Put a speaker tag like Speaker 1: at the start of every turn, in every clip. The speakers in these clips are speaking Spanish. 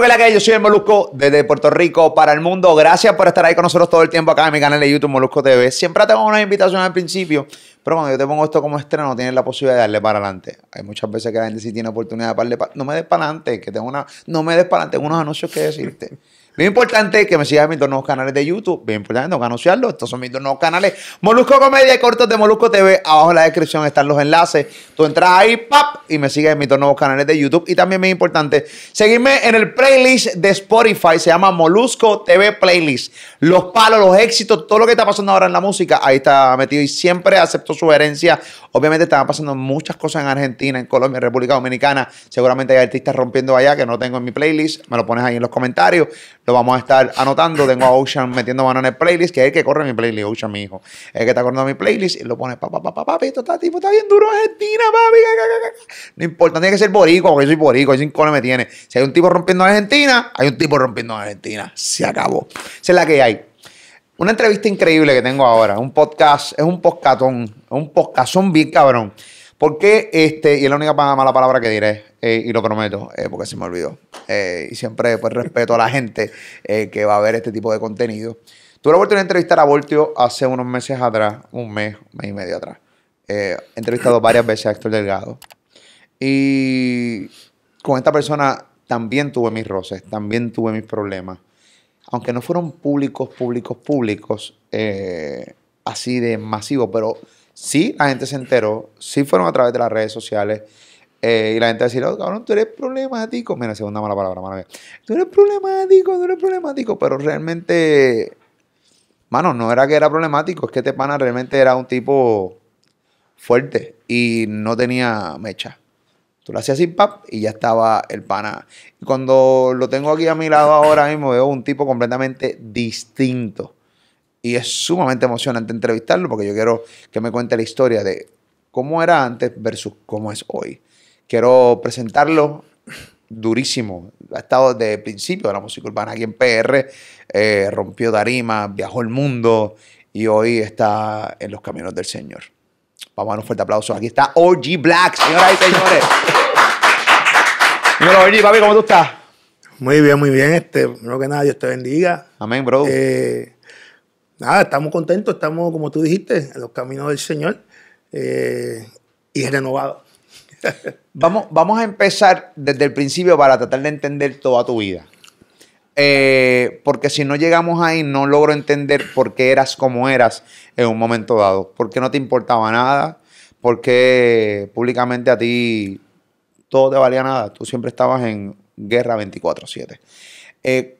Speaker 1: que la que yo soy el Molusco desde Puerto Rico para el mundo. Gracias por estar ahí con nosotros todo el tiempo acá en mi canal de YouTube Molusco TV. Siempre tengo unas invitaciones al principio, pero cuando yo te pongo esto como estreno, tienes la posibilidad de darle para adelante. Hay muchas veces que la gente sí tiene oportunidad de darle para No me des para adelante, que tengo una. No me des para adelante, tengo unos anuncios que decirte. Lo importante que me sigas en mis dos nuevos canales de YouTube. Bien importante, tengo que anunciarlo. Estos son mis dos nuevos canales. Molusco Comedia y Cortos de Molusco TV. Abajo en la descripción están los enlaces. Tú entras ahí, ¡pap! Y me sigues en mis dos nuevos canales de YouTube. Y también muy importante, seguirme en el playlist de Spotify. Se llama Molusco TV Playlist. Los palos, los éxitos, todo lo que está pasando ahora en la música. Ahí está metido y siempre acepto sugerencias. Obviamente están pasando muchas cosas en Argentina, en Colombia, en República Dominicana. Seguramente hay artistas rompiendo allá que no tengo en mi playlist. Me lo pones ahí en los comentarios. Lo vamos a estar anotando. Tengo a Ocean metiendo mano en el playlist, que es el que corre mi playlist, Ocean, mi hijo. Es el que está corriendo mi playlist y lo pone, papá, papá, papá, esto está, bien duro Argentina, papi. No importa, tiene que ser borico, porque yo soy boricua, sin cinco me tiene. Si hay un tipo rompiendo Argentina, hay un tipo rompiendo Argentina. Se acabó. Esa es la que hay. Una entrevista increíble que tengo ahora, un podcast, es un podcatón, es un podcastón bien cabrón. Porque este, y es la única mala palabra que diré, eh, y lo prometo, eh, porque se me olvidó. Eh, y siempre pues, respeto a la gente que va a ver este tipo de contenido. Tuve la oportunidad de entrevistar a Voltio hace unos meses atrás, un mes, un mes y medio atrás. he entrevistado varias veces a Héctor Delgado. Y con esta persona también tuve mis roces, también tuve mis problemas. Aunque no fueron públicos, públicos, públicos, así de masivo, pero sí la gente se enteró, sí fueron a través de las redes sociales eh, y la gente va a decir, oh, cabrón, tú eres problemático. Mira, segunda mala palabra, mala Tú eres problemático, tú eres problemático. Pero realmente, mano, no era que era problemático, es que este pana realmente era un tipo fuerte y no tenía mecha. Tú lo hacías sin pap y ya estaba el pana. Y cuando lo tengo aquí a mi lado ahora mismo, veo un tipo completamente distinto. Y es sumamente emocionante entrevistarlo porque yo quiero que me cuente la historia de cómo era antes versus cómo es hoy. Quiero presentarlo durísimo. Ha estado desde el principio de la música urbana aquí en PR, eh, rompió Darima, viajó el mundo y hoy está en los caminos del Señor. Vamos a dar un fuerte aplauso. Aquí está OG Black, señoras y señores.
Speaker 2: Dímelo, OG, papi, ¿cómo tú estás? Muy bien, muy bien. Este, primero que nada, Dios te bendiga. Amén, bro. Eh, nada, estamos contentos, estamos, como tú dijiste, en los caminos del Señor eh, y renovados. vamos, vamos a
Speaker 1: empezar desde el principio para tratar de entender toda tu vida. Eh, porque si no llegamos ahí, no logro entender por qué eras como eras en un momento dado. ¿Por qué no te importaba nada? ¿Por qué públicamente a ti todo te valía nada? Tú siempre estabas en guerra 24-7. Eh,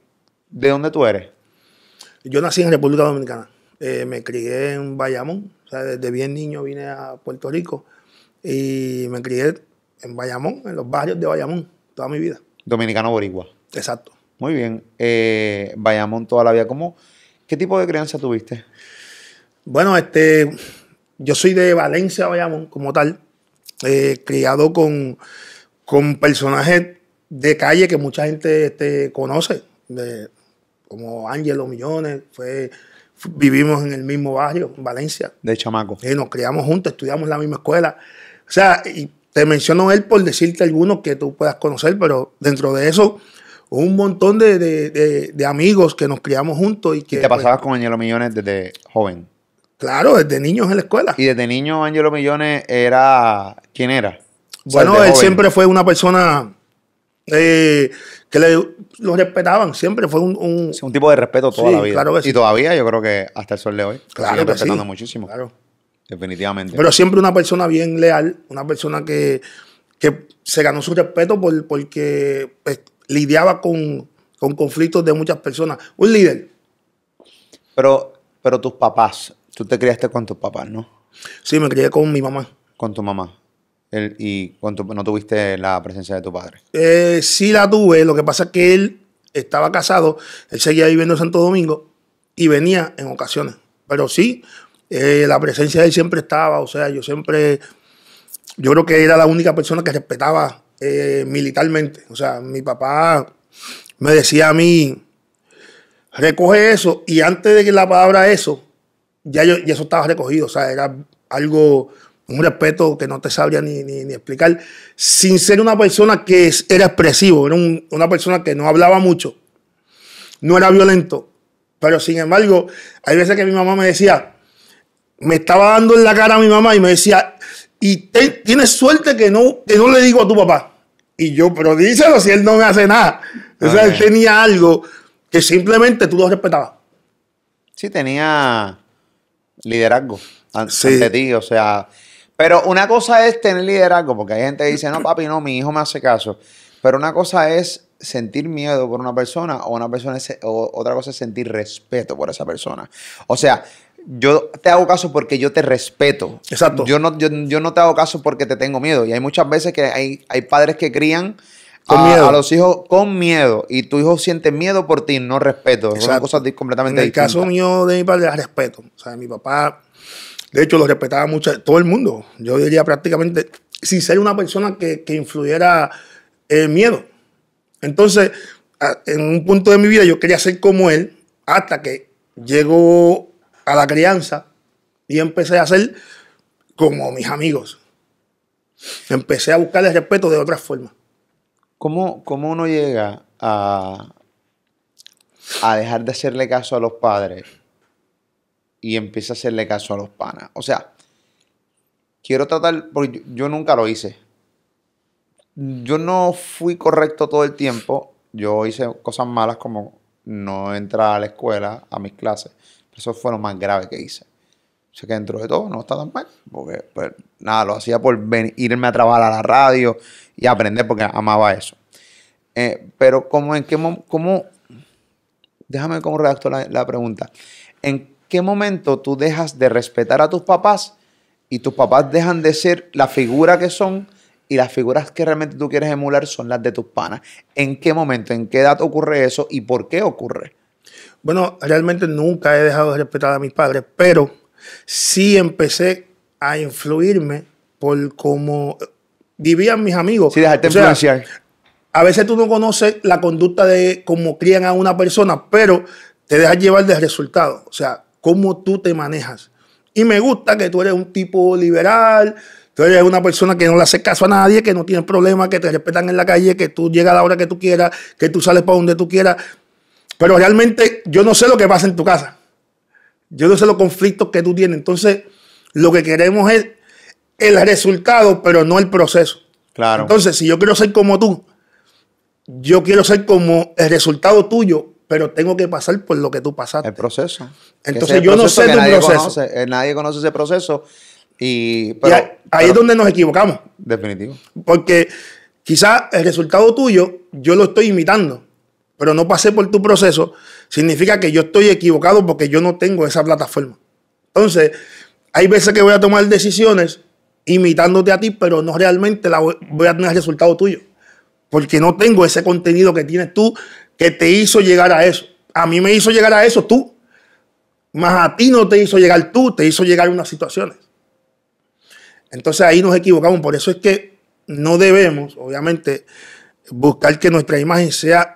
Speaker 1: ¿De dónde tú eres?
Speaker 2: Yo nací en República Dominicana. Eh, me crié en Bayamón. desde bien niño vine a Puerto Rico. Y me crié en Bayamón, en los barrios de Bayamón, toda mi vida.
Speaker 1: Dominicano boricua. Exacto. Muy bien. Eh,
Speaker 2: Bayamón toda la vida. ¿Cómo, ¿Qué tipo de crianza tuviste? Bueno, este, yo soy de Valencia, Bayamón, como tal. Eh, criado con, personajes de calle que mucha gente este, conoce. De, como Ángelo Millones, fue, vivimos en el mismo barrio, Valencia. De chamaco. Y eh, nos criamos juntos, estudiamos en la misma escuela. O sea, y te menciono él por decirte algunos que tú puedas conocer, pero dentro de eso, un montón de, amigos que nos criamos juntos. ¿Y, que, te pues, pasabas
Speaker 1: con Angelo Millones desde joven?
Speaker 2: Claro, desde niños en la
Speaker 1: escuela. ¿Y desde niño Ángelo Millones era. ¿Quién era? bueno, él siempre
Speaker 2: fue una persona eh, que le, lo respetaban, siempre fue un, un...
Speaker 1: tipo de respeto toda la vida. Claro que sí. Y todavía yo creo que hasta el sol de hoy. Claro. Lo respetando muchísimo. Claro. Definitivamente. Pero siempre una
Speaker 2: persona bien leal, una persona que, se ganó su respeto por, porque pues, lidiaba con, conflictos de muchas personas.
Speaker 1: Un líder. Pero, pero tus papás, tú te criaste con tus papás, ¿no? Sí, me crié con mi mamá. Con tu mamá. ¿Y cuánto, no tuviste la presencia de tu padre?
Speaker 2: Eh, sí la tuve, lo que pasa es que él estaba casado, él seguía viviendo en Santo Domingo y venía en ocasiones. Pero sí, eh, la presencia de él siempre estaba, o sea, yo siempre, yo creo que era la única persona que respetaba eh, militarmente. O sea, mi papá me decía a mí, recoge eso, y antes de que la palabra eso, ya, yo, eso estaba recogido, o sea, era algo, un respeto que no te sabría ni, explicar, sin ser una persona que era expresivo, era una persona que no hablaba mucho, no era violento, pero sin embargo, hay veces que mi mamá me decía, me estaba dando en la cara a mi mamá y me decía, y tienes suerte que no, le digo a tu papá. Y yo, pero díselo si él no me hace nada. O sea, él tenía algo que simplemente tú lo respetabas.
Speaker 1: Sí, tenía liderazgo ante ti, o sea. Pero una cosa es tener liderazgo, porque hay gente que dice, no, papi, no, mi hijo me hace caso. Pero una cosa es sentir miedo por una persona o una persona o otra cosa es sentir respeto por esa persona. O sea, yo te hago caso porque yo te respeto. Exacto. Yo no, yo, no te hago caso porque te tengo miedo. Y hay muchas veces que hay, hay padres que crían a, miedo. los hijos con miedo. Y tu hijo siente miedo por ti, no respeto. Es Son cosas
Speaker 2: completamente En el caso mío de mi padre, respeto. O sea, mi papá, de hecho, lo respetaba mucho, todo el mundo. Yo diría prácticamente, si ser una persona que, que influyera el miedo. Entonces, en un punto de mi vida yo quería ser como él hasta que llegó a la crianza y empecé a ser como mis amigos. Empecé a buscar el respeto de otras formas.
Speaker 1: ¿Cómo, cómo uno llega a, a dejar de hacerle caso a los padres y empieza a hacerle caso a los panas? O sea, quiero tratar, porque yo nunca lo hice. Yo no fui correcto todo el tiempo. Yo hice cosas malas como no entrar a la escuela, a mis clases. Eso fue lo más grave que hice. O sea que dentro de todo no está tan mal, porque pues, nada, lo hacía por irme a trabajar a la radio y aprender porque amaba eso. Eh, pero como en qué cómo, déjame cómo redacto la, la pregunta. ¿En qué momento tú dejas de respetar a tus papás y tus papás dejan de ser la figura que son y las figuras que realmente tú quieres emular son las de tus panas? ¿En qué momento, en qué edad ocurre eso y por qué ocurre?
Speaker 2: Bueno, realmente nunca he dejado de respetar a mis padres, pero sí empecé a influirme por cómo vivían mis amigos. Sí, dejarte A veces tú no conoces la conducta de cómo crían a una persona, pero te dejas llevar de resultado. O sea, cómo tú te manejas. Y me gusta que tú eres un tipo liberal, tú eres una persona que no le hace caso a nadie, que no tiene problemas, que te respetan en la calle, que tú llegas a la hora que tú quieras, que tú sales para donde tú quieras. Pero realmente yo no sé lo que pasa en tu casa. Yo no sé los conflictos que tú tienes. Entonces, lo que queremos es el resultado, pero no el proceso. Claro. Entonces, si yo quiero ser como tú, yo quiero ser como el resultado tuyo, pero tengo que pasar por lo que tú pasaste. El proceso. Entonces, yo no sé tu proceso.
Speaker 1: Eh, nadie conoce ese proceso.
Speaker 2: Y, ahí, es donde nos equivocamos.
Speaker 1: Definitivo.
Speaker 2: Porque quizás el resultado tuyo yo lo estoy imitando pero no pasé por tu proceso, significa que yo estoy equivocado porque yo no tengo esa plataforma. Entonces, hay veces que voy a tomar decisiones imitándote a ti, pero no realmente voy, a tener el resultado tuyo. Porque no tengo ese contenido que tienes tú que te hizo llegar a eso. A mí me hizo llegar a eso tú. Más a ti no te hizo llegar tú, te hizo llegar unas situaciones. Entonces ahí nos equivocamos. Por eso es que no debemos, obviamente, buscar que nuestra imagen sea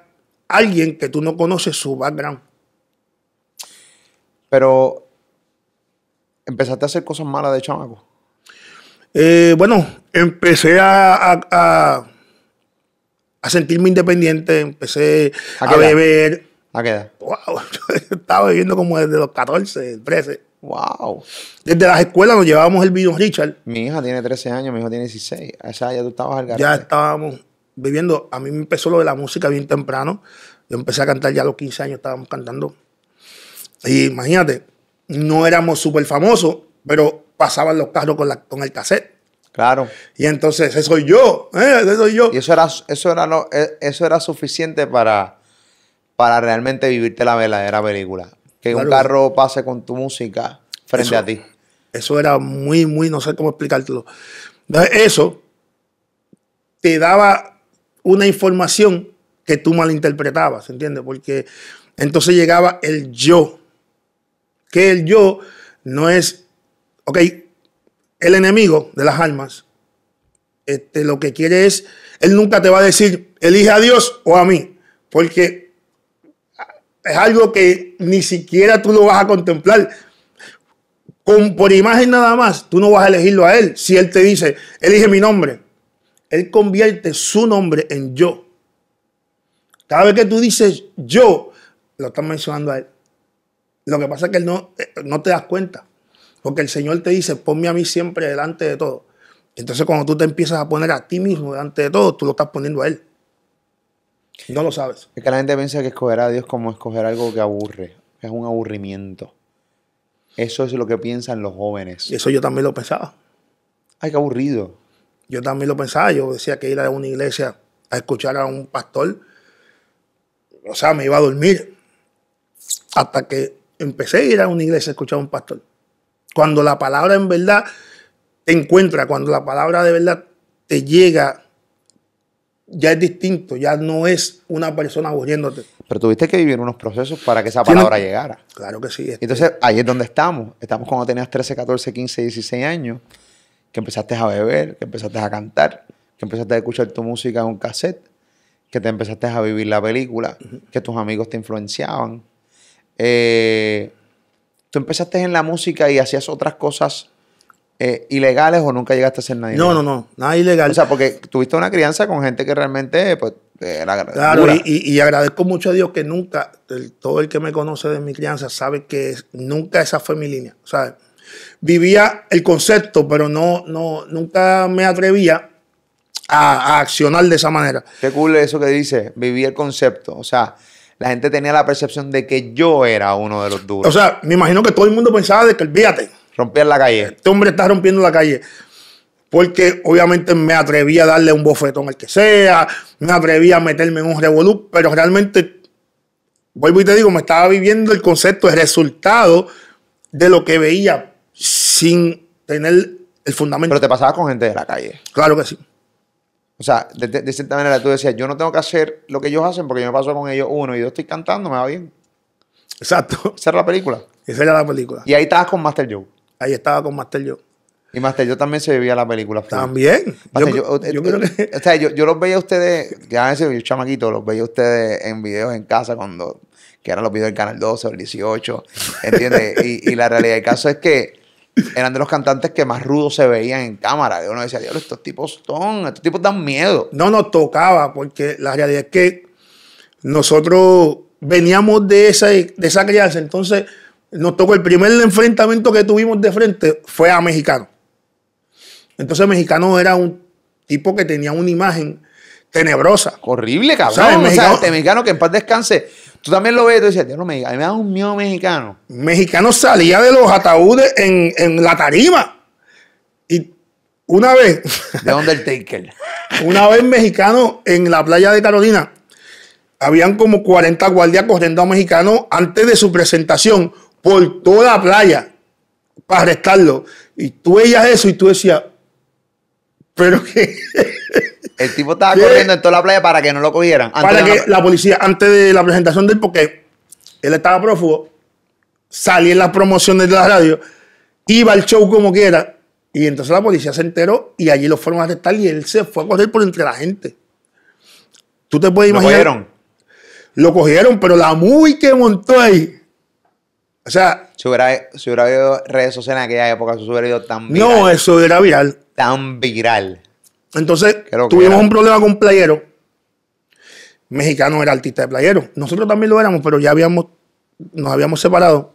Speaker 2: alguien que tú no conoces su background. Pero empezaste a hacer cosas malas de chamaco. Eh, bueno, empecé a, a, sentirme independiente, empecé a, beber. ¿A qué edad? Wow, estaba bebiendo como desde los 14, 13. Wow. Desde las escuelas nos llevábamos el vino Richard. Mi hija tiene 13 años, mi hijo tiene 16. O sea, ya tú estabas al gato. Ya estábamos viviendo, a mí me empezó lo de la música bien temprano. Yo empecé a cantar ya a los 15 años, estábamos cantando. Y imagínate, no éramos súper famosos, pero pasaban los carros con, con el cassette. Claro. Y entonces, eso soy yo, ¿eh? eso soy yo. Y eso
Speaker 1: era, eso era, no, eh, eso era suficiente para, para realmente vivirte la verdadera película. Que un carro pase con tu música frente a ti. Eso era muy,
Speaker 2: muy, no sé cómo explicártelo. Entonces, eso te daba una información que tú malinterpretabas, ¿entiendes? Porque entonces llegaba el yo, que el yo no es, ok, el enemigo de las almas, este, lo que quiere es, él nunca te va a decir, elige a Dios o a mí, porque es algo que ni siquiera tú lo vas a contemplar. Con, por imagen nada más, tú no vas a elegirlo a él. Si él te dice, elige mi nombre, él convierte su nombre en yo. Cada vez que tú dices yo, lo estás mencionando a Él. Lo que pasa es que Él no, eh, no te das cuenta. Porque el Señor te dice, ponme a mí siempre delante de todo. Entonces cuando tú te empiezas a poner a ti mismo delante de todo, tú lo estás poniendo a Él. No lo sabes.
Speaker 1: Es que la gente piensa que escoger a Dios como escoger algo que aburre, es un aburrimiento. Eso es lo que piensan los jóvenes. Eso yo también
Speaker 2: lo pensaba. Ay, qué aburrido. Yo también lo pensaba, yo decía que ir a una iglesia a escuchar a un pastor, o sea, me iba a dormir hasta que empecé a ir a una iglesia a escuchar a un pastor. Cuando la palabra en verdad te encuentra, cuando la palabra de verdad te llega, ya es distinto, ya no es una persona aburriéndote.
Speaker 1: Pero tuviste que vivir unos procesos para que esa palabra llegara. Claro que sí. Este Entonces, ahí es donde estamos. Estamos cuando tenías 13, 14, 15, 16 años que empezaste a beber, que empezaste a cantar, que empezaste a escuchar tu música en un cassette, que te empezaste a vivir la película, que tus amigos te influenciaban. Eh, tú empezaste en la música y hacías otras cosas eh, ilegales o nunca llegaste a ser nadie No, no, no, nada ilegal. O sea, porque tuviste una crianza con gente que
Speaker 2: realmente, pues,
Speaker 1: era Claro,
Speaker 2: Y, y, agradezco mucho a Dios que nunca, todo el que me conoce de mi crianza sabe que nunca esa fue mi línea, ¿sabes? vivía el concepto, pero no, no, nunca me atrevía a, accionar de esa
Speaker 1: manera. Qué cool eso que dice, vivía el concepto. O sea, la gente tenía la percepción de que yo era uno de los
Speaker 2: duros. O sea, me imagino que todo el mundo pensaba de que olvídate. Rompía la calle. Este hombre está rompiendo la calle. Porque obviamente me atrevía a darle un bofetón al que sea, me atrevía a meterme en un revolú, pero realmente, vuelvo y te digo, me estaba viviendo el concepto, el resultado de lo que veía sin tener el fundamento. Pero te pasabas con gente de la calle. Claro que sí. O sea, de, cierta
Speaker 1: manera tú decías, yo no tengo que hacer lo que ellos hacen porque yo me paso con ellos uno y yo estoy cantando, me va bien. Exacto. Esa la película. Esa era la película. Y ahí estabas con Master Joe. Ahí estaba con Master Joe. Y Master Joe también se vivía la película. También. yo, los veía a ustedes, ya ese yo chamaquito, los veía ustedes en videos en casa cuando, que eran los videos del Canal 12 o el 18, ¿entiendes? y, y la realidad del caso es que eran de los cantantes que más rudos se veían en cámara. uno decía, diablo, estos tipos son, estos tipos dan miedo. No nos tocaba,
Speaker 2: porque la realidad es que nosotros veníamos de esa, esa crianza. Entonces, nos tocó el primer enfrentamiento que tuvimos de frente fue a Mexicano. Entonces, Mexicano era un tipo que tenía una imagen tenebrosa. Horrible, cabrón. Este mexicano que en paz descanse Tú también lo ves, tú decías, Dios no me diga a mí me da un miedo mexicano. Mexicano salía de los ataúdes en, la tarima. Y una vez. ¿De dónde el taker? una vez mexicano en la playa de Carolina. Habían como 40 guardias corriendo a mexicano antes de su presentación por toda la playa para arrestarlo. Y tú veías eso y tú decías, pero que. El tipo estaba corriendo
Speaker 1: en toda la playa para que no lo cogieran. para que
Speaker 2: la... policía, antes de la presentación del porque él estaba prófugo, salía en las promociones de la radio, iba al show como quiera, y entonces la policía se enteró y allí lo fueron a arrestar y él se fue a correr por entre la gente. ¿Tú te puedes imaginar? Lo cogieron. Lo cogieron, pero la muy que montó
Speaker 1: ahí. O sea. Si hubiera, habido redes sociales en aquella época, eso hubiera ido tan viral. No,
Speaker 2: eso era viral. Tan viral. Entonces, tuvimos un problema con Playero. Mexicano era artista de Playero. Nosotros también lo éramos, pero ya habíamos, nos habíamos separado.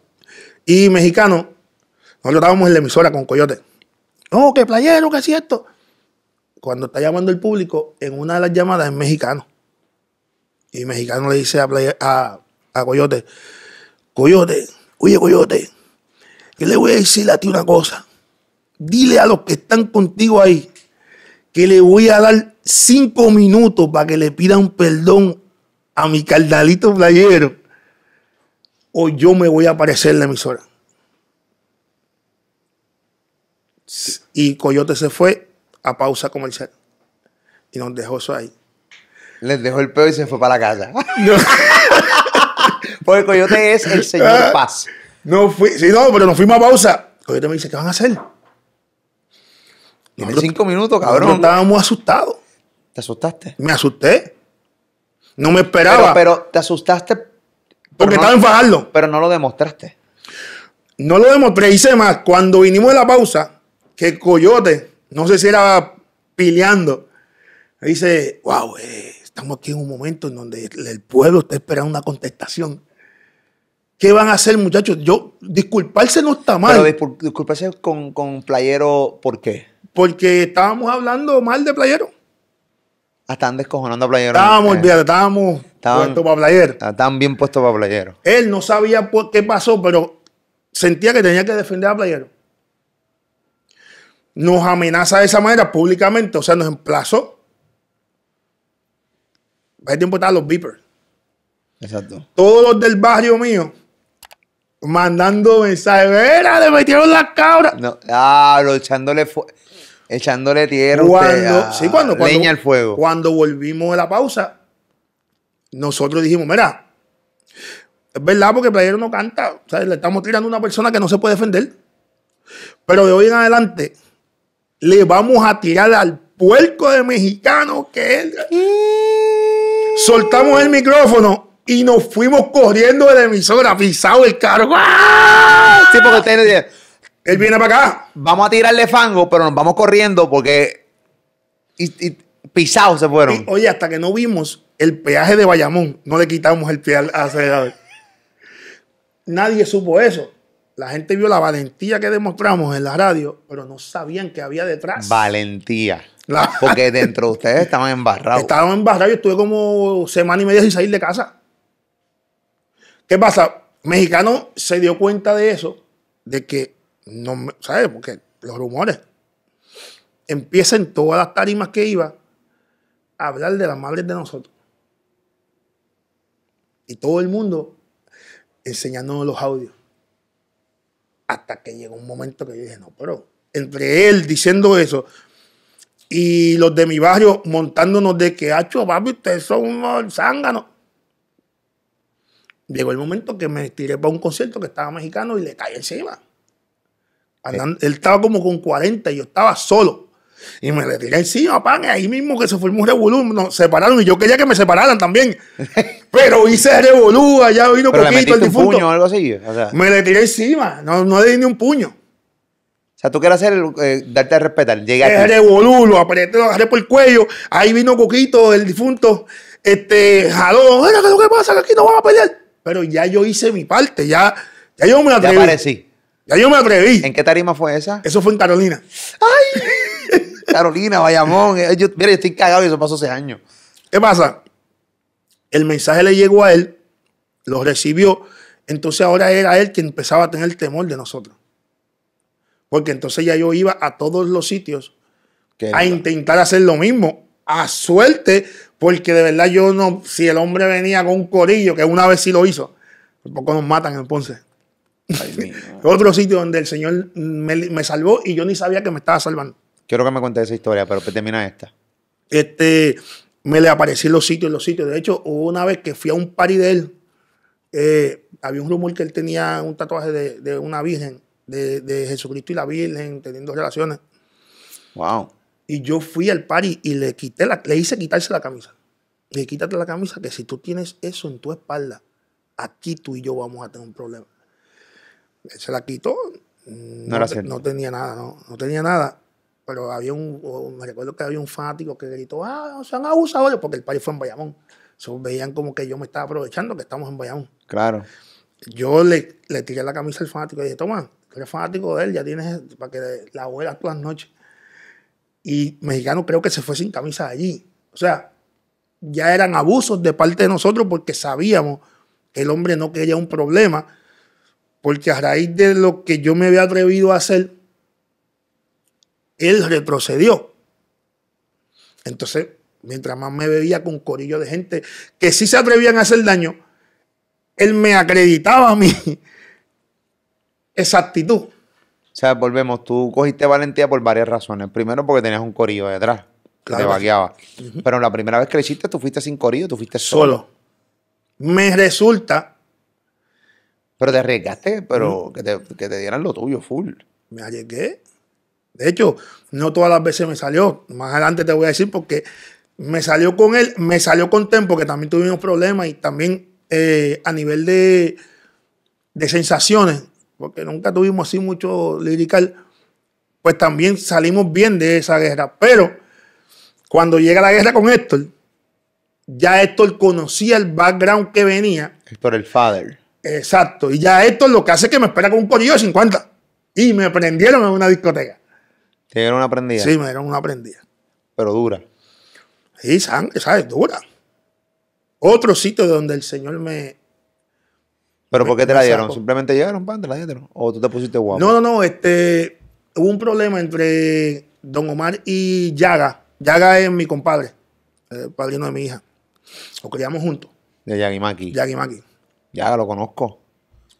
Speaker 2: Y Mexicano, nosotros estábamos en la emisora con Coyote. oh, que Playero, qué es cierto. Cuando está llamando el público, en una de las llamadas es Mexicano. Y Mexicano le dice a, a, Coyote, Coyote, oye Coyote, que le voy a decir a ti una cosa. Dile a los que están contigo ahí que le voy a dar cinco minutos para que le pida un perdón a mi cardalito playero, o yo me voy a aparecer en la emisora. Y Coyote se fue a pausa comercial. Y nos dejó eso ahí. Les dejó el peo y se fue para la casa. No. Porque Coyote es el señor ah, Paz. No sí, no, pero nos fuimos a pausa. Coyote me dice, ¿qué van a hacer? En cinco minutos, cabrón. estábamos estaba ¿Te asustaste? Me asusté. No me esperaba. Pero, te asustaste. Porque estaba en Pero no lo demostraste. No lo demostré. dice más. Cuando vinimos de la pausa, que Coyote, no sé si era pileando, dice: Wow, eh, estamos aquí en un momento en donde el pueblo está esperando una contestación. ¿Qué van a hacer, muchachos? Yo, disculparse no está mal. Pero disculparse con, con playero, ¿por qué? porque estábamos hablando mal de Playero. Están descojonando
Speaker 1: a Playero. Estábamos, eh, estábamos puestos para Playero. Ah, estaban bien puestos para Playero.
Speaker 2: Él no sabía por qué pasó, pero sentía que tenía que defender a Playero. Nos amenaza de esa manera públicamente, o sea, nos emplazó. Hay tiempo estaban los beepers. Exacto. Todos los del barrio mío mandando mensajes. le metieron las cabras! No, ah,
Speaker 1: echándole,
Speaker 2: tierra cuando, sí, cuando, cuando, leña al fuego. Cuando volvimos de la pausa, nosotros dijimos, mira, es verdad porque el playero no canta. Le estamos tirando a una persona que no se puede defender. Pero de hoy en adelante, le vamos a tirar al puerco de mexicano que él... Mm. Soltamos el micrófono y nos fuimos corriendo de la emisora, pisado el carro. ¡Ah! Sí, porque usted Él viene para acá. Vamos a tirarle
Speaker 1: fango, pero nos vamos corriendo porque. Y, pisados se fueron. oye,
Speaker 2: hasta que no vimos el peaje de Bayamón, no le quitamos el pie a acelerador. Nadie supo eso. La gente vio la valentía que demostramos en la radio, pero no sabían que había detrás. Valentía. Porque dentro de ustedes estaban embarrados. Estaban embarrados. y estuve como semana y media sin salir de casa. ¿Qué pasa? Mexicano se dio cuenta de eso, de que, no, ¿sabes? Porque los rumores empiezan todas las tarimas que iba a hablar de las madres de nosotros. Y todo el mundo enseñándonos los audios. Hasta que llegó un momento que yo dije, no, pero entre él diciendo eso y los de mi barrio montándonos de que, hacho, papi, ustedes son unos zánganos. Llegó el momento que me tiré para un concierto que estaba mexicano y le caí encima. él estaba como con 40 y yo estaba solo. Y me le tiré encima, pan, ahí mismo que se formó un revolú, nos separaron y yo quería que me separaran también. Pero hice revolú, allá vino Pero poquito el difunto. o algo así, Me le tiré encima, no, le di ni un puño. O sea, tú quieres hacer,
Speaker 1: eh, darte a respetar,
Speaker 2: Es revolú, lo apreté, lo agarré por el cuello, ahí vino Coquito, el difunto, este, jaló, ¿qué pasa? Que aquí no vamos a pelear pero ya yo hice mi parte, ya, ya yo me atreví. Ya aparecí. Ya yo me atreví. ¿En qué tarima fue esa? Eso fue en Carolina. ¡Ay! Carolina, vaya eh, Yo, mira, yo estoy cagado y eso pasó hace años. ¿Qué pasa? El mensaje le llegó a él, lo recibió. Entonces ahora era él quien empezaba a tener temor de nosotros. Porque entonces ya yo iba a todos los sitios a intentar hacer lo mismo a suerte, porque de verdad yo no, si el hombre venía con un corillo, que una vez sí lo hizo, pues poco nos matan entonces Ponce. Otro sitio donde el Señor me, salvó y yo ni sabía que me estaba salvando. Quiero que me cuentes esa historia, pero termina esta. Este, me le aparecí los sitios, en los sitios. De hecho, una vez que fui a un party de él, eh, había un rumor que él tenía un tatuaje de, una virgen, de, de Jesucristo y la Virgen, teniendo relaciones. Wow. Y yo fui al party y le, quité la, le hice quitarse la camisa. Le dije, quítate la camisa, que si tú tienes eso en tu espalda, aquí tú y yo vamos a tener un problema. Se la quitó. No, tenía nada, no, no tenía nada. Pero había un, me recuerdo que había un fanático que gritó, ah, se han abusado, porque el party fue en Bayamón. veían como que yo me estaba aprovechando que estamos en Bayamón. Claro. Yo le, le tiré la camisa al fanático y le dije, toma, eres fanático de él, ya tienes para que la huelas todas las noches y Mexicano creo que se fue sin camisa allí. O sea, ya eran abusos de parte de nosotros porque sabíamos que el hombre no quería un problema, porque a raíz de lo que yo me había atrevido a hacer, él retrocedió. Entonces, mientras más me bebía con corillo de gente que sí se atrevían a hacer daño, él me acreditaba a mí
Speaker 1: O sea, volvemos, tú cogiste valentía por varias razones. Primero, porque tenías un corillo detrás. Claro. Te vaqueaba. Pero la primera vez que lo hiciste, tú fuiste sin corillo, tú fuiste solo. Me resulta. Pero te arriesgaste, pero que, te, dieran lo tuyo, full. Me arriesgué.
Speaker 2: De hecho, no todas las veces me salió. Más adelante te voy a decir porque me salió con él, me salió con Tempo, que también tuvimos problemas y también eh, a nivel de, de sensaciones, porque nunca tuvimos así mucho lirical, pues también salimos bien de esa guerra. Pero cuando llega la guerra con Héctor, ya Héctor conocía el background que venía.
Speaker 1: Héctor el father.
Speaker 2: Exacto. Y ya Héctor lo que hace es que me espera con un corillo de 50. Y me prendieron en una discoteca. ¿Te dieron una prendida? Sí, me dieron una prendida. Pero dura. Sí, sangre, ¿sabes? Dura. Otro sitio donde el Señor me, ¿Pero por qué te la dieron?
Speaker 1: ¿Simplemente llegaron, pan, te la dieron? ¿O tú te pusiste guapo? No,
Speaker 2: no, no. Este, hubo un problema entre Don Omar y Yaga. Yaga es mi compadre, el padrino de mi hija. Lo criamos juntos.
Speaker 1: De Yagimaki. Yagimaki. Yaga lo conozco.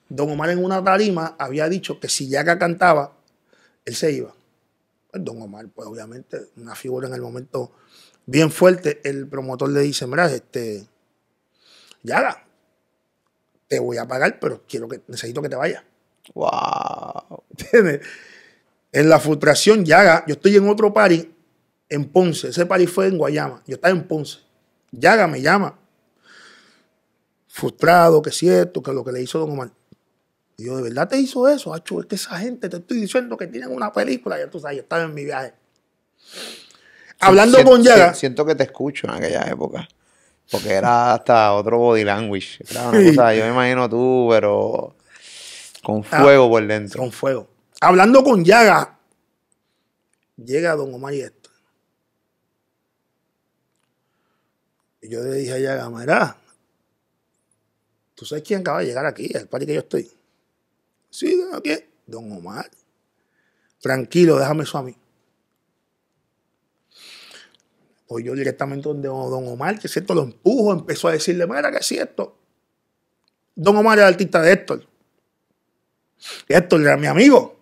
Speaker 2: Don Omar en una tarima había dicho que si Yaga cantaba, él se iba. Pues Don Omar, pues obviamente, una figura en el momento bien fuerte. El promotor de dice, mira, este, Yaga, te voy a pagar, pero quiero que, necesito que te vayas. ¡Wow! En la frustración Yaga, yo estoy en otro party en Ponce, ese party fue en Guayama, yo estaba en Ponce. Yaga me llama, frustrado, que es cierto, que lo que le hizo Don Omar. Y yo, ¿de verdad te hizo eso? es que esa gente, te estoy diciendo que tienen una película. y tú sabes, yo estaba en mi viaje. Hablando con Yaga.
Speaker 1: Siento que te escucho en aquella época. Porque era hasta otro body language. una yo me imagino tú, pero con ah, fuego por dentro.
Speaker 2: Con fuego. Hablando con Llaga, llega Don Omar y esto. Y yo le dije a Llaga, mira, ¿tú sabes quién acaba de llegar aquí, al parque que yo estoy? Sí, quién? Don Omar. Tranquilo, déjame eso a mí. Pues yo directamente donde Don Omar, que es cierto, lo empujo, empezó a decirle, mira, que es cierto. Don Omar era artista de Héctor. Héctor era mi amigo.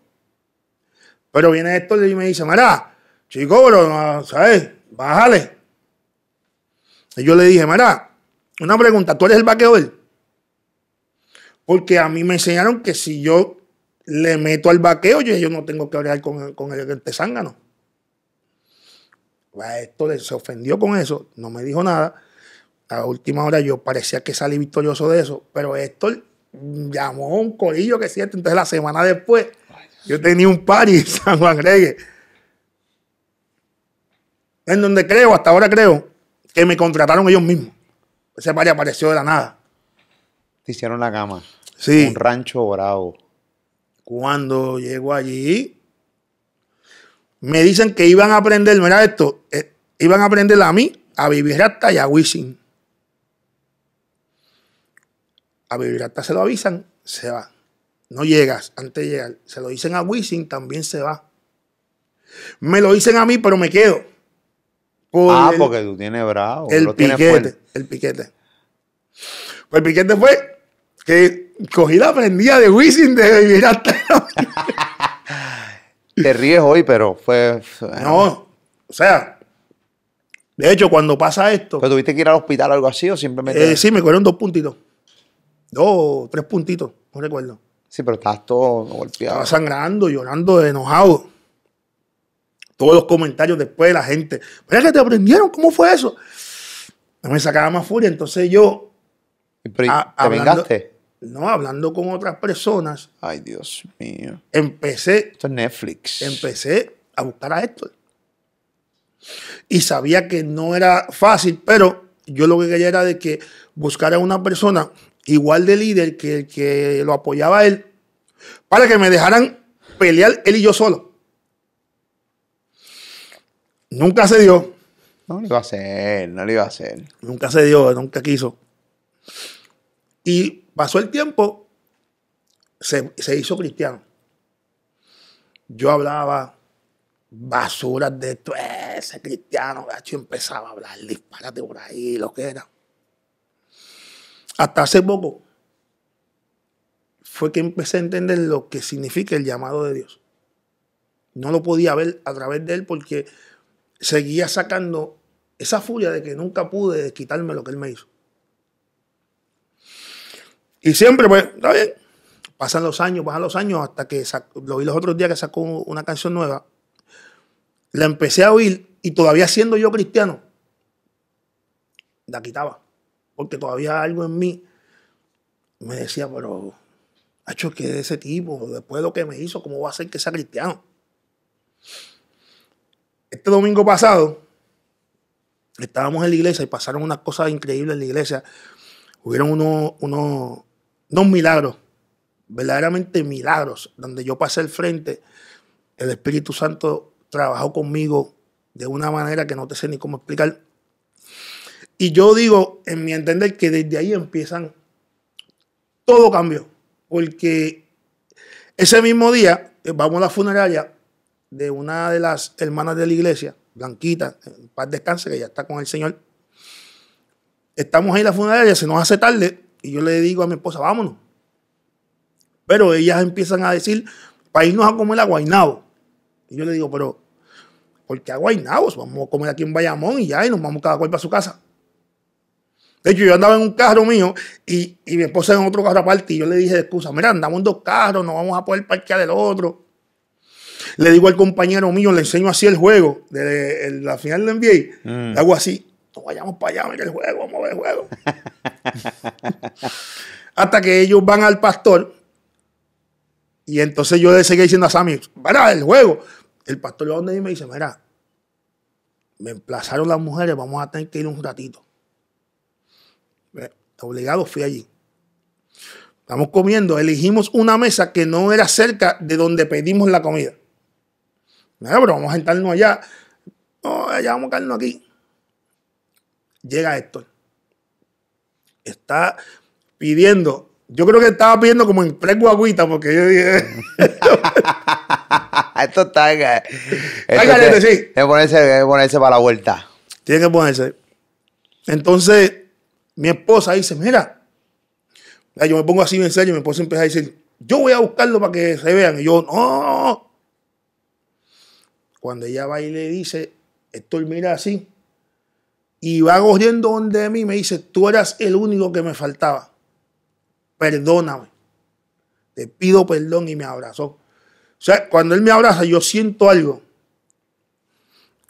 Speaker 2: Pero viene Héctor y me dice, mira, chico, pero, ¿sabes? Bájale. Y yo le dije, mira, una pregunta, ¿tú eres el vaqueador? Porque a mí me enseñaron que si yo le meto al vaqueo, yo, no tengo que hablar con, con el, el tezángano esto se ofendió con eso, no me dijo nada. A última hora yo parecía que salí victorioso de eso, pero esto llamó a un colillo que siente. Entonces la semana después yo tenía un party en San Juan Reyes. En donde creo, hasta ahora creo, que me contrataron ellos mismos. Ese party apareció de la nada.
Speaker 1: Te hicieron la cama. Sí. Un
Speaker 2: rancho bravo. Cuando llego allí, me dicen que iban a aprender, mira esto, eh, iban a aprender a mí, a vivir y a Wisin. A vivir se lo avisan, se va. No llegas antes de llegar. Se lo dicen a Wisin, también se va. Me lo dicen a mí, pero me quedo.
Speaker 1: ah, porque tú tienes bravo. El piquete,
Speaker 2: el piquete. Pues el piquete fue que cogí la prendida de Wisin de vivir
Speaker 1: te ríes hoy, pero fue. No, o sea. De hecho, cuando pasa esto. ¿Pero tuviste que ir al hospital o algo así o simplemente.? Eh, sí, me
Speaker 2: cogieron dos puntitos. Dos, tres puntitos, no recuerdo. Sí, pero estabas todo golpeado. Estaba sangrando, llorando, enojado. Todos los comentarios después de la gente. Pero que te aprendieron, ¿cómo fue eso? me sacaba más furia, entonces yo. ¿Te vengaste? No, hablando con otras personas. Ay, Dios mío. Empecé. Esto Netflix. Empecé a buscar a esto Y sabía que no era fácil, pero yo lo que quería era de que buscara una persona igual de líder que que lo apoyaba él, para que me dejaran pelear él y yo solo. Nunca se dio. No lo iba a hacer, no lo iba a hacer. Nunca se dio, nunca quiso. Y Pasó el tiempo, se, hizo cristiano. Yo hablaba basuras de esto, ese cristiano, empezaba a hablar, disparate por ahí, lo que era. Hasta hace poco fue que empecé a entender lo que significa el llamado de Dios. No lo podía ver a través de él porque seguía sacando esa furia de que nunca pude quitarme lo que él me hizo. Y siempre, pues, está bien. Pasan los años, pasan los años hasta que lo vi los otros días que sacó una canción nueva. La empecé a oír y todavía siendo yo cristiano, la quitaba. Porque todavía algo en mí me decía, pero, hecho que ese tipo, después de lo que me hizo, ¿cómo va a ser que sea cristiano? Este domingo pasado, estábamos en la iglesia y pasaron unas cosas increíbles en la iglesia. Hubieron unos, dos milagros, verdaderamente milagros, donde yo pasé el frente, el Espíritu Santo trabajó conmigo de una manera que no te sé ni cómo explicar. Y yo digo, en mi entender, que desde ahí empiezan todo cambio, porque ese mismo día eh, vamos a la funeraria de una de las hermanas de la iglesia, Blanquita, en paz descanse, que ya está con el Señor. Estamos ahí en la funeraria, se nos hace tarde, y yo le digo a mi esposa, vámonos. Pero ellas empiezan a decir, para irnos a comer a Y yo le digo, pero, ¿por qué a Vamos a comer aquí en Bayamón y ya, y nos vamos cada cual para su casa. De hecho, yo andaba en un carro mío y, mi esposa en otro carro aparte. Y yo le dije excusa, mira, andamos en dos carros, no vamos a poder parquear del otro. Le digo al compañero mío, le enseño así el juego desde la final del NBA. algo mm. Hago así vayamos para allá, mira el juego, vamos a ver el juego. Hasta que ellos van al pastor. Y entonces yo le seguí diciendo a Sammy, para el juego. El pastor va donde y me dice, mira, me emplazaron las mujeres, vamos a tener que ir un ratito. Obligado fui allí. Estamos comiendo, elegimos una mesa que no era cerca de donde pedimos la comida. Mira, pero vamos a sentarnos allá. No, allá vamos a quedarnos aquí llega Héctor. Está pidiendo, yo creo que estaba pidiendo como en tres agüita porque yo dije. esto está. hay eh, que ponerse, para la vuelta. Tiene que ponerse. Entonces, mi esposa dice: Mira, yo me pongo así en serio, mi esposa empieza a decir: Yo voy a buscarlo para que se vean. Y yo, no. Cuando ella va y le dice, Héctor mira así, y va corriendo donde mí y me dice, tú eras el único que me faltaba. Perdóname. Te pido perdón y me abrazó. O sea, cuando él me abraza, yo siento algo.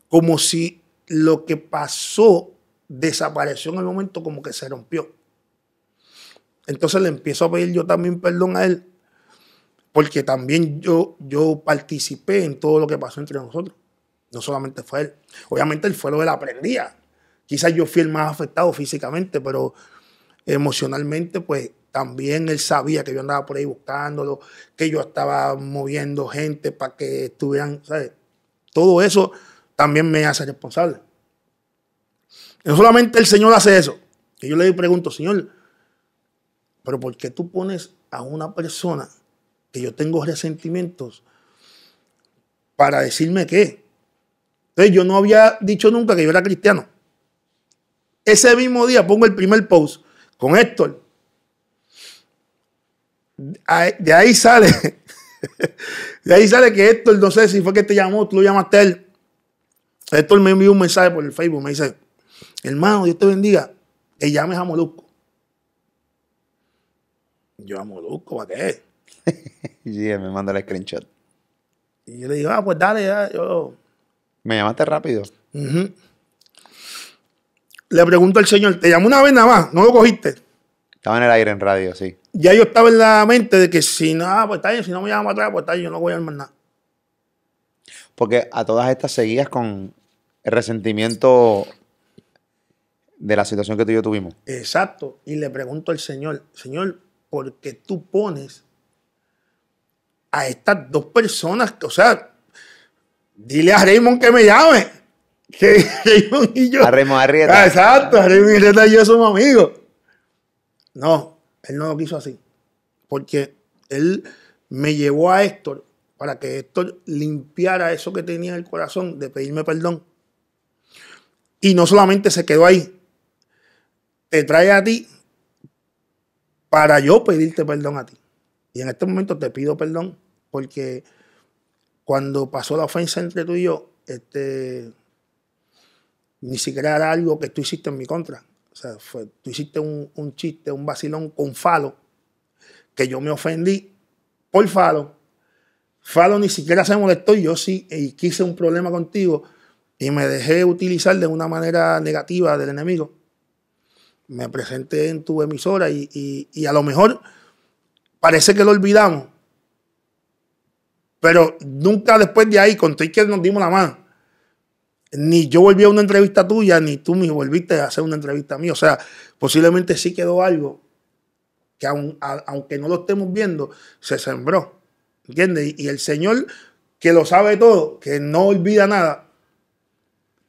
Speaker 2: Como si lo que pasó desapareció en el momento, como que se rompió. Entonces le empiezo a pedir yo también perdón a él, porque también yo, yo participé en todo lo que pasó entre nosotros. No solamente fue él. Obviamente él fue lo de la aprendía Quizás yo fui el más afectado físicamente, pero emocionalmente, pues también él sabía que yo andaba por ahí buscándolo, que yo estaba moviendo gente para que estuvieran, ¿sabes? Todo eso también me hace responsable. No solamente el Señor hace eso, que yo le pregunto, Señor, pero ¿por qué tú pones a una persona que yo tengo resentimientos para decirme qué? Entonces yo no había dicho nunca que yo era cristiano. Ese mismo día pongo el primer post con Héctor. De ahí sale, de ahí sale que Héctor, no sé si fue que te llamó, tú lo llamaste a él. Héctor me envió un mensaje por el Facebook, me dice, hermano, Dios te bendiga, y llames a Molusco. Yo a Molusco, ¿para qué?
Speaker 1: y me manda el screenshot.
Speaker 2: Y yo le digo, ah, pues dale, yo...
Speaker 1: Me llamaste rápido
Speaker 2: le pregunto al Señor, te llamó una vez nada más, no lo cogiste.
Speaker 1: Estaba en el aire en radio, sí.
Speaker 2: Ya yo estaba en la mente de que si no, pues está bien, si no me llama atrás, pues está yo no voy a armar nada.
Speaker 1: Porque a todas estas seguías con el resentimiento de la situación que tú y yo tuvimos.
Speaker 2: Exacto. Y le pregunto al Señor, Señor, ¿por qué tú pones a estas dos personas? O sea, dile a Raymond que me llame que yo. Arrieta. Ah, exacto, Arrieta y yo somos amigos. No, él no lo quiso así. Porque él me llevó a Héctor para que Héctor limpiara eso que tenía en el corazón de pedirme perdón. Y no solamente se quedó ahí. Te trae a ti para yo pedirte perdón a ti. Y en este momento te pido perdón porque cuando pasó la ofensa entre tú y yo, este, ni siquiera era algo que tú hiciste en mi contra. O sea, tú hiciste un, chiste, un vacilón con Falo, que yo me ofendí por Falo. Falo ni siquiera se molestó, yo sí, y quise un problema contigo y me dejé utilizar de una manera negativa del enemigo. Me presenté en tu emisora y, a lo mejor parece que lo olvidamos, pero nunca después de ahí, con que nos dimos la mano ni yo volví a una entrevista tuya, ni tú me volviste a hacer una entrevista mía. O sea, posiblemente sí quedó algo que aunque no lo estemos viendo, se sembró. ¿Entiendes? Y, y el Señor, que lo sabe todo, que no olvida nada,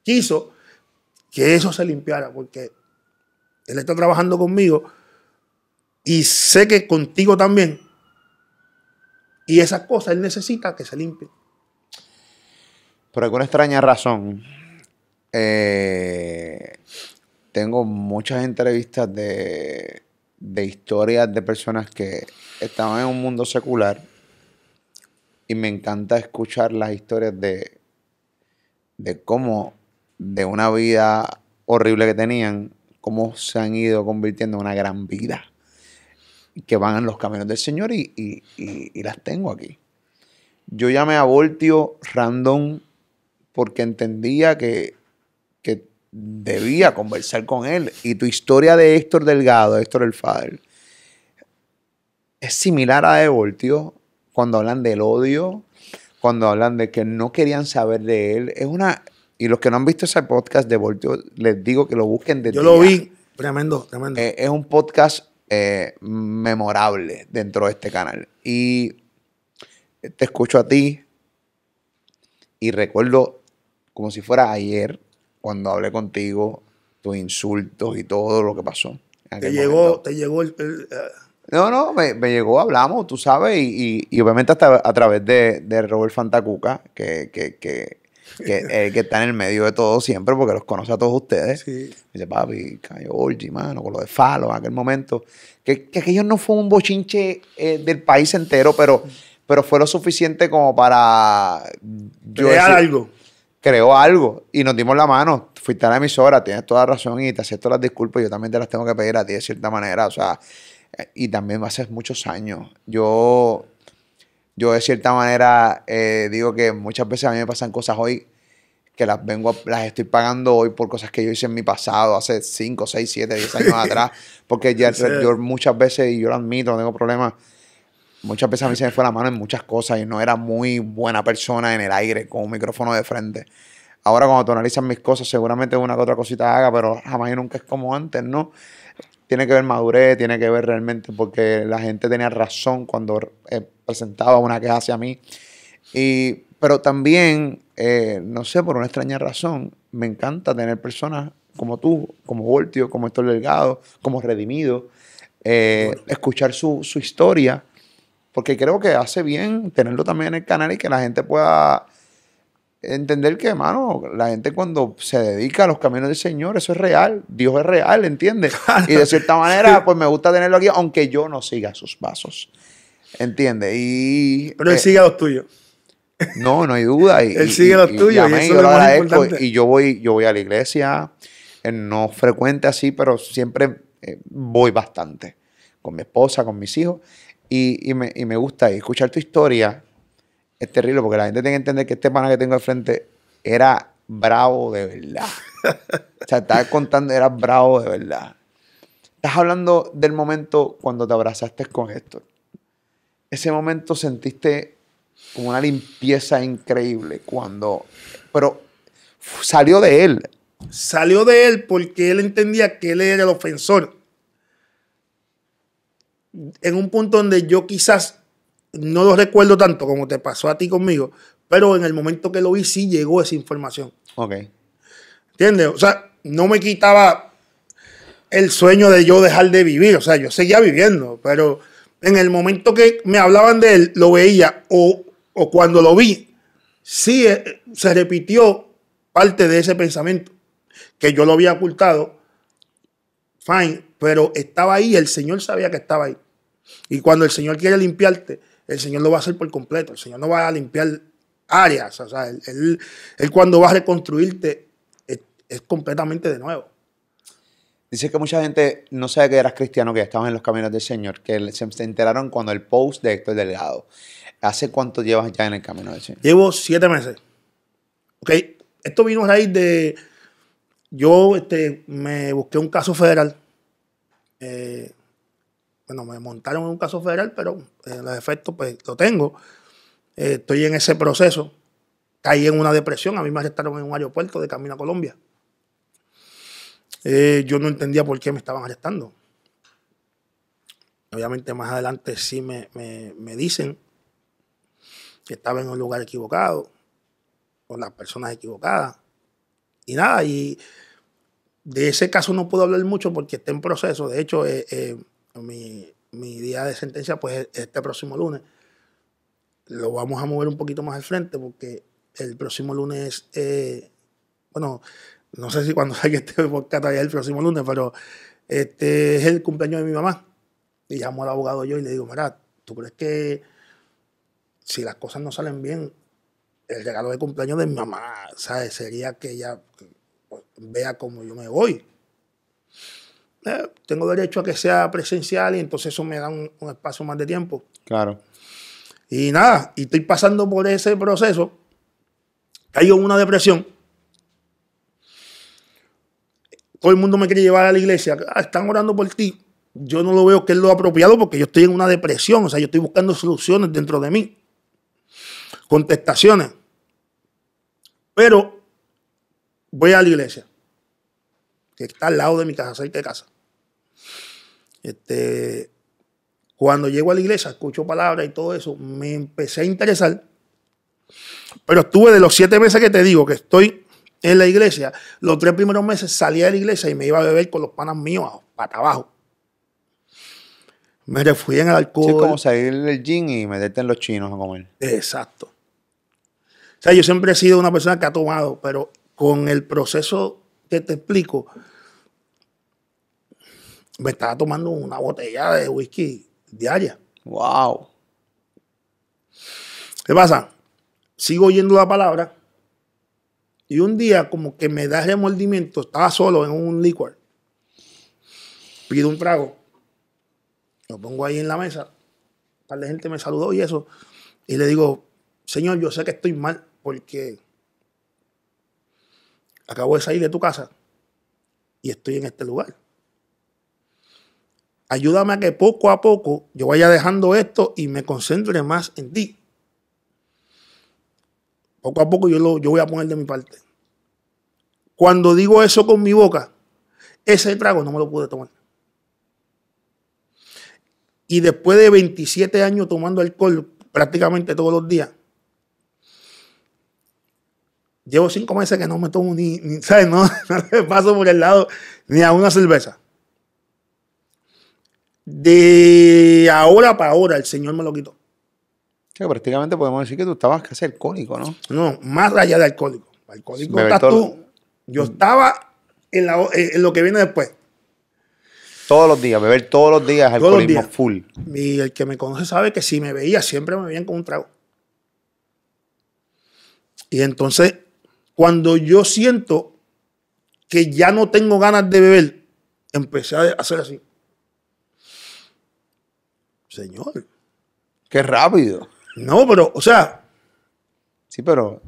Speaker 2: quiso que eso se limpiara, porque Él está trabajando conmigo y sé que contigo también. Y esas cosas Él necesita que se limpien. Por
Speaker 1: alguna extraña razón, eh, tengo muchas entrevistas de, historias de personas que estaban en un mundo secular y me encanta escuchar las historias de, de cómo de una vida horrible que tenían, cómo se han ido convirtiendo en una gran vida, que van en los caminos del Señor y, las tengo aquí. Yo llamé a Voltio Random porque entendía que, debía conversar con él. Y tu historia de Héctor Delgado, Héctor el Fader, es similar a de voltio cuando hablan del odio, cuando hablan de que no querían saber de él. Es una. Y los que no han visto ese podcast de Voltio, les digo que lo busquen de Yo lo vi,
Speaker 2: tremendo, tremendo. Eh, es un podcast
Speaker 1: eh, memorable dentro de este canal. Y te escucho a ti y recuerdo como si fuera ayer cuando hablé contigo, tus insultos y todo lo que pasó. Te llegó,
Speaker 2: te llegó, el, eh.
Speaker 1: No, no, me, llegó, hablamos, tú sabes, y, y, obviamente hasta a través de, de Robert Fantacuca, que, que, que, que, el que está en el medio de todo siempre, porque los conoce a todos ustedes. dice, papi, Orgy, mano, con lo de Falo en aquel momento. Que, que aquello no fue un bochinche eh, del país entero, pero, pero fue lo suficiente como para. Crear algo creó algo y nos dimos la mano. Fuiste a la emisora, tienes toda la razón y te acepto las disculpas. Yo también te las tengo que pedir a ti de cierta manera. O sea, eh, y también hace muchos años. Yo, yo de cierta manera eh, digo que muchas veces a mí me pasan cosas hoy que las vengo, las estoy pagando hoy por cosas que yo hice en mi pasado, hace 5, 6, 7, 10 años atrás. Porque yo muchas veces, y yo lo admito, no tengo problemas Muchas veces a mí se me fue la mano en muchas cosas y no era muy buena persona en el aire con un micrófono de frente. Ahora cuando tonalizan mis cosas seguramente una que otra cosita haga, pero jamás y nunca es como antes, ¿no? Tiene que ver madurez, tiene que ver realmente porque la gente tenía razón cuando eh, presentaba una queja hacia mí. Y, pero también, eh, no sé, por una extraña razón, me encanta tener personas como tú, como Voltio, como Héctor Delgado, como Redimido, eh, escuchar su, su historia porque creo que hace bien tenerlo también en el canal y que la gente pueda entender que, hermano, la gente cuando se dedica a los caminos del Señor, eso es real, Dios es real, ¿entiendes? Y de cierta manera, pues me gusta tenerlo aquí, aunque yo no siga sus pasos, ¿entiendes? Y, Pero él siga eh, sigue los tuyos. No, no hay duda. él sigue los tuyos. Y, y, yo lo y yo voy, yo voy a la iglesia, no frecuente así, pero siempre eh, voy bastante con mi esposa, con mis hijos. Y, me, gusta escuchar tu historia. Es terrible porque la gente tiene que entender que este pana que tengo al frente era bravo de verdad. o sea, estaba contando, era bravo de verdad. Estás hablando del momento cuando te abrazaste con Héctor. Ese momento sentiste como una limpieza increíble cuando...
Speaker 2: Pero salió de él. Salió de él porque él entendía que él era el ofensor en un punto donde yo quizás no lo recuerdo tanto como te pasó a ti conmigo, pero en el momento que lo vi sí llegó esa información. Ok. ¿Entiendes? O sea, no me quitaba el sueño de yo dejar de vivir, o sea, yo seguía viviendo, pero en el momento que me hablaban de él, lo veía o, o cuando lo vi, sí eh, se repitió parte de ese pensamiento que yo lo había ocultado, fine, pero estaba ahí, el Señor sabía que estaba ahí. Y cuando el Señor quiere limpiarte, el Señor lo va a hacer por completo. El Señor no va a limpiar áreas. O sea, él, cuando va a reconstruirte es, completamente de nuevo. Dice que
Speaker 1: mucha gente no sabe que eras cristiano, que ya estabas en los caminos del Señor, que se enteraron cuando el post de Héctor Delgado. ¿Hace cuánto llevas ya en el camino del Señor?
Speaker 2: Llevo siete meses. Ok, esto vino a raíz de. Yo este, me busqué un caso federal. Eh, bueno, me montaron en un caso federal, pero en eh, los efectos pues lo tengo. Eh, estoy en ese proceso. Caí en una depresión, a mí me arrestaron en un aeropuerto de camino a Colombia. Eh, yo no entendía por qué me estaban arrestando. Obviamente más adelante sí me, dicen que estaba en un lugar equivocado, con las personas equivocadas. Y nada, y de ese caso no puedo hablar mucho porque está en proceso. De hecho, eh, mi, día de sentencia, pues este próximo lunes, lo vamos a mover un poquito más al frente porque el próximo lunes, eh, bueno, no sé si cuando salga este podcast el próximo lunes, pero este es el cumpleaños de mi mamá. Y llamo al abogado yo y le digo, mira, ¿tú crees que si las cosas no salen bien, el regalo de cumpleaños de mi mamá, Sería que ella vea cómo yo me voy. Eh, tengo derecho a que sea presencial y entonces eso me da un, espacio más de tiempo. Claro. Y nada, y estoy pasando por ese proceso. Caigo en una depresión. Todo el mundo me quiere llevar a la iglesia. Ah, están orando por ti. Yo no lo veo que es lo apropiado porque yo estoy en una depresión. O sea, yo estoy buscando soluciones dentro de mí. Contestaciones. Pero voy a la iglesia, que está al lado de mi casa, cerca de casa. Este, cuando llego a la iglesia, escucho palabras y todo eso, me empecé a interesar. Pero estuve de los siete meses que te digo que estoy en la iglesia, los tres primeros meses salía de la iglesia y me iba a beber con los panas míos para abajo. Me refugié en el alcohol. es como salir del gym y meterte en los chinos a comer. Exacto. O sea, yo siempre he sido una persona que ha tomado, pero con el proceso que te explico, me estaba tomando una botella de whisky diaria. ¡Wow! ¿Qué pasa? Sigo oyendo la palabra y un día como que me da remordimiento, estaba solo en un licor. Pido un trago, lo pongo ahí en la mesa, tal de gente me saludó y eso, y le digo, Señor, yo sé que estoy mal porque acabo de salir de tu casa y estoy en este lugar. Ayúdame a que poco a poco yo vaya dejando esto y me concentre más en ti. Poco a poco yo, lo, yo voy a poner de mi parte. Cuando digo eso con mi boca, ese trago no me lo pude tomar. Y después de 27 años tomando alcohol prácticamente todos los días, llevo cinco meses que no me tomo ni, ¿sabes? No, no paso por el lado ni a una cerveza. De ahora para ahora el Señor me lo quitó. Que prácticamente podemos decir que tú estabas casi alcohólico, ¿no? No, más allá de alcohólico. Alcohólico estás tú. Yo mm. estaba eh, en, lo que viene después.
Speaker 1: Todos los días, beber todos los días todos alcoholismo full.
Speaker 2: Y el que me conoce sabe que si me veía, siempre me veían con un trago. Y entonces, cuando yo siento que ya no tengo ganas de beber, empecé a hacer así. Señor. Qué rápido. No, pero, o sea. Sí, pero.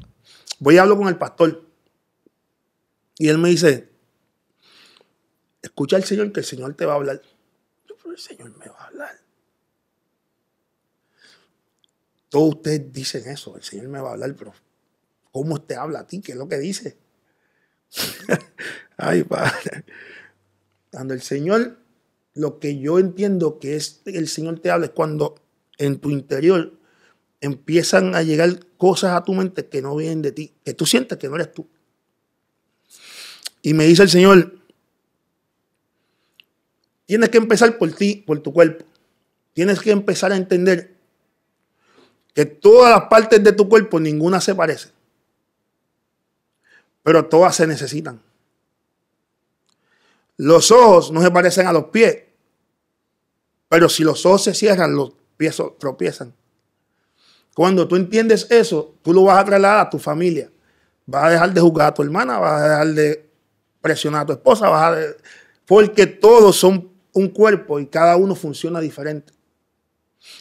Speaker 2: Voy a hablo con el pastor. Y él me dice: Escucha el Señor, que el Señor te va a hablar. Yo, pero el Señor me va a hablar. Todos ustedes dicen eso: el Señor me va a hablar, pero ¿cómo te habla a ti? ¿Qué es lo que dice? Ay, padre. Cuando el Señor lo que yo entiendo que es el Señor te habla es cuando en tu interior empiezan a llegar cosas a tu mente que no vienen de ti, que tú sientes que no eres tú. Y me dice el Señor, tienes que empezar por ti, por tu cuerpo. Tienes que empezar a entender que todas las partes de tu cuerpo, ninguna se parece, pero todas se necesitan. Los ojos no se parecen a los pies, pero si los ojos se cierran, los pies tropiezan. Cuando tú entiendes eso, tú lo vas a trasladar a tu familia. Vas a dejar de juzgar a tu hermana, vas a dejar de presionar a tu esposa, porque todos son un cuerpo y cada uno funciona diferente.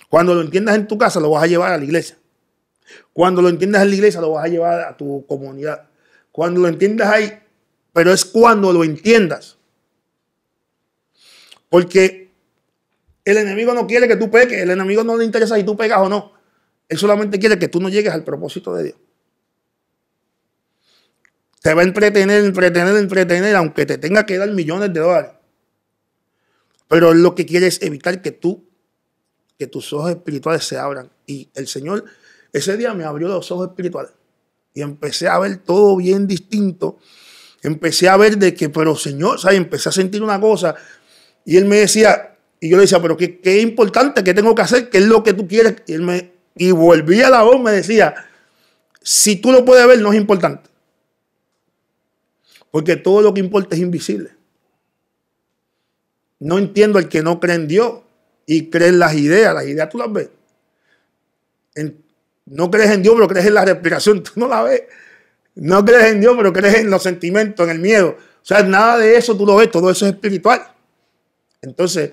Speaker 2: Cuando lo entiendas en tu casa, lo vas a llevar a la iglesia. Cuando lo entiendas en la iglesia, lo vas a llevar a tu comunidad. Cuando lo entiendas ahí, pero es cuando lo entiendas. Porque el enemigo no quiere que tú peques, el enemigo no le interesa si tú pegas o no. Él solamente quiere que tú no llegues al propósito de Dios. Te va a entretener, entretener, entretener, aunque te tenga que dar millones de dólares. Pero lo que quiere es evitar que tú, que tus ojos espirituales se abran. Y el Señor ese día me abrió los ojos espirituales. Y empecé a ver todo bien distinto. Empecé a ver de que, pero Señor, ¿sabes? empecé a sentir una cosa. Y Él me decía, y yo le decía, pero qué, es importante, qué tengo que hacer, qué es lo que tú quieres. Y, él me, y volvía la voz, me decía, si tú lo puedes ver, no es importante. Porque todo lo que importa es invisible. No entiendo el que no cree en Dios y cree en las ideas. Las ideas tú las ves. no crees en Dios, pero crees en la respiración. Tú no la ves. No crees en Dios, pero crees en los sentimientos, en el miedo. O sea, nada de eso tú lo ves. Todo eso es espiritual. Entonces,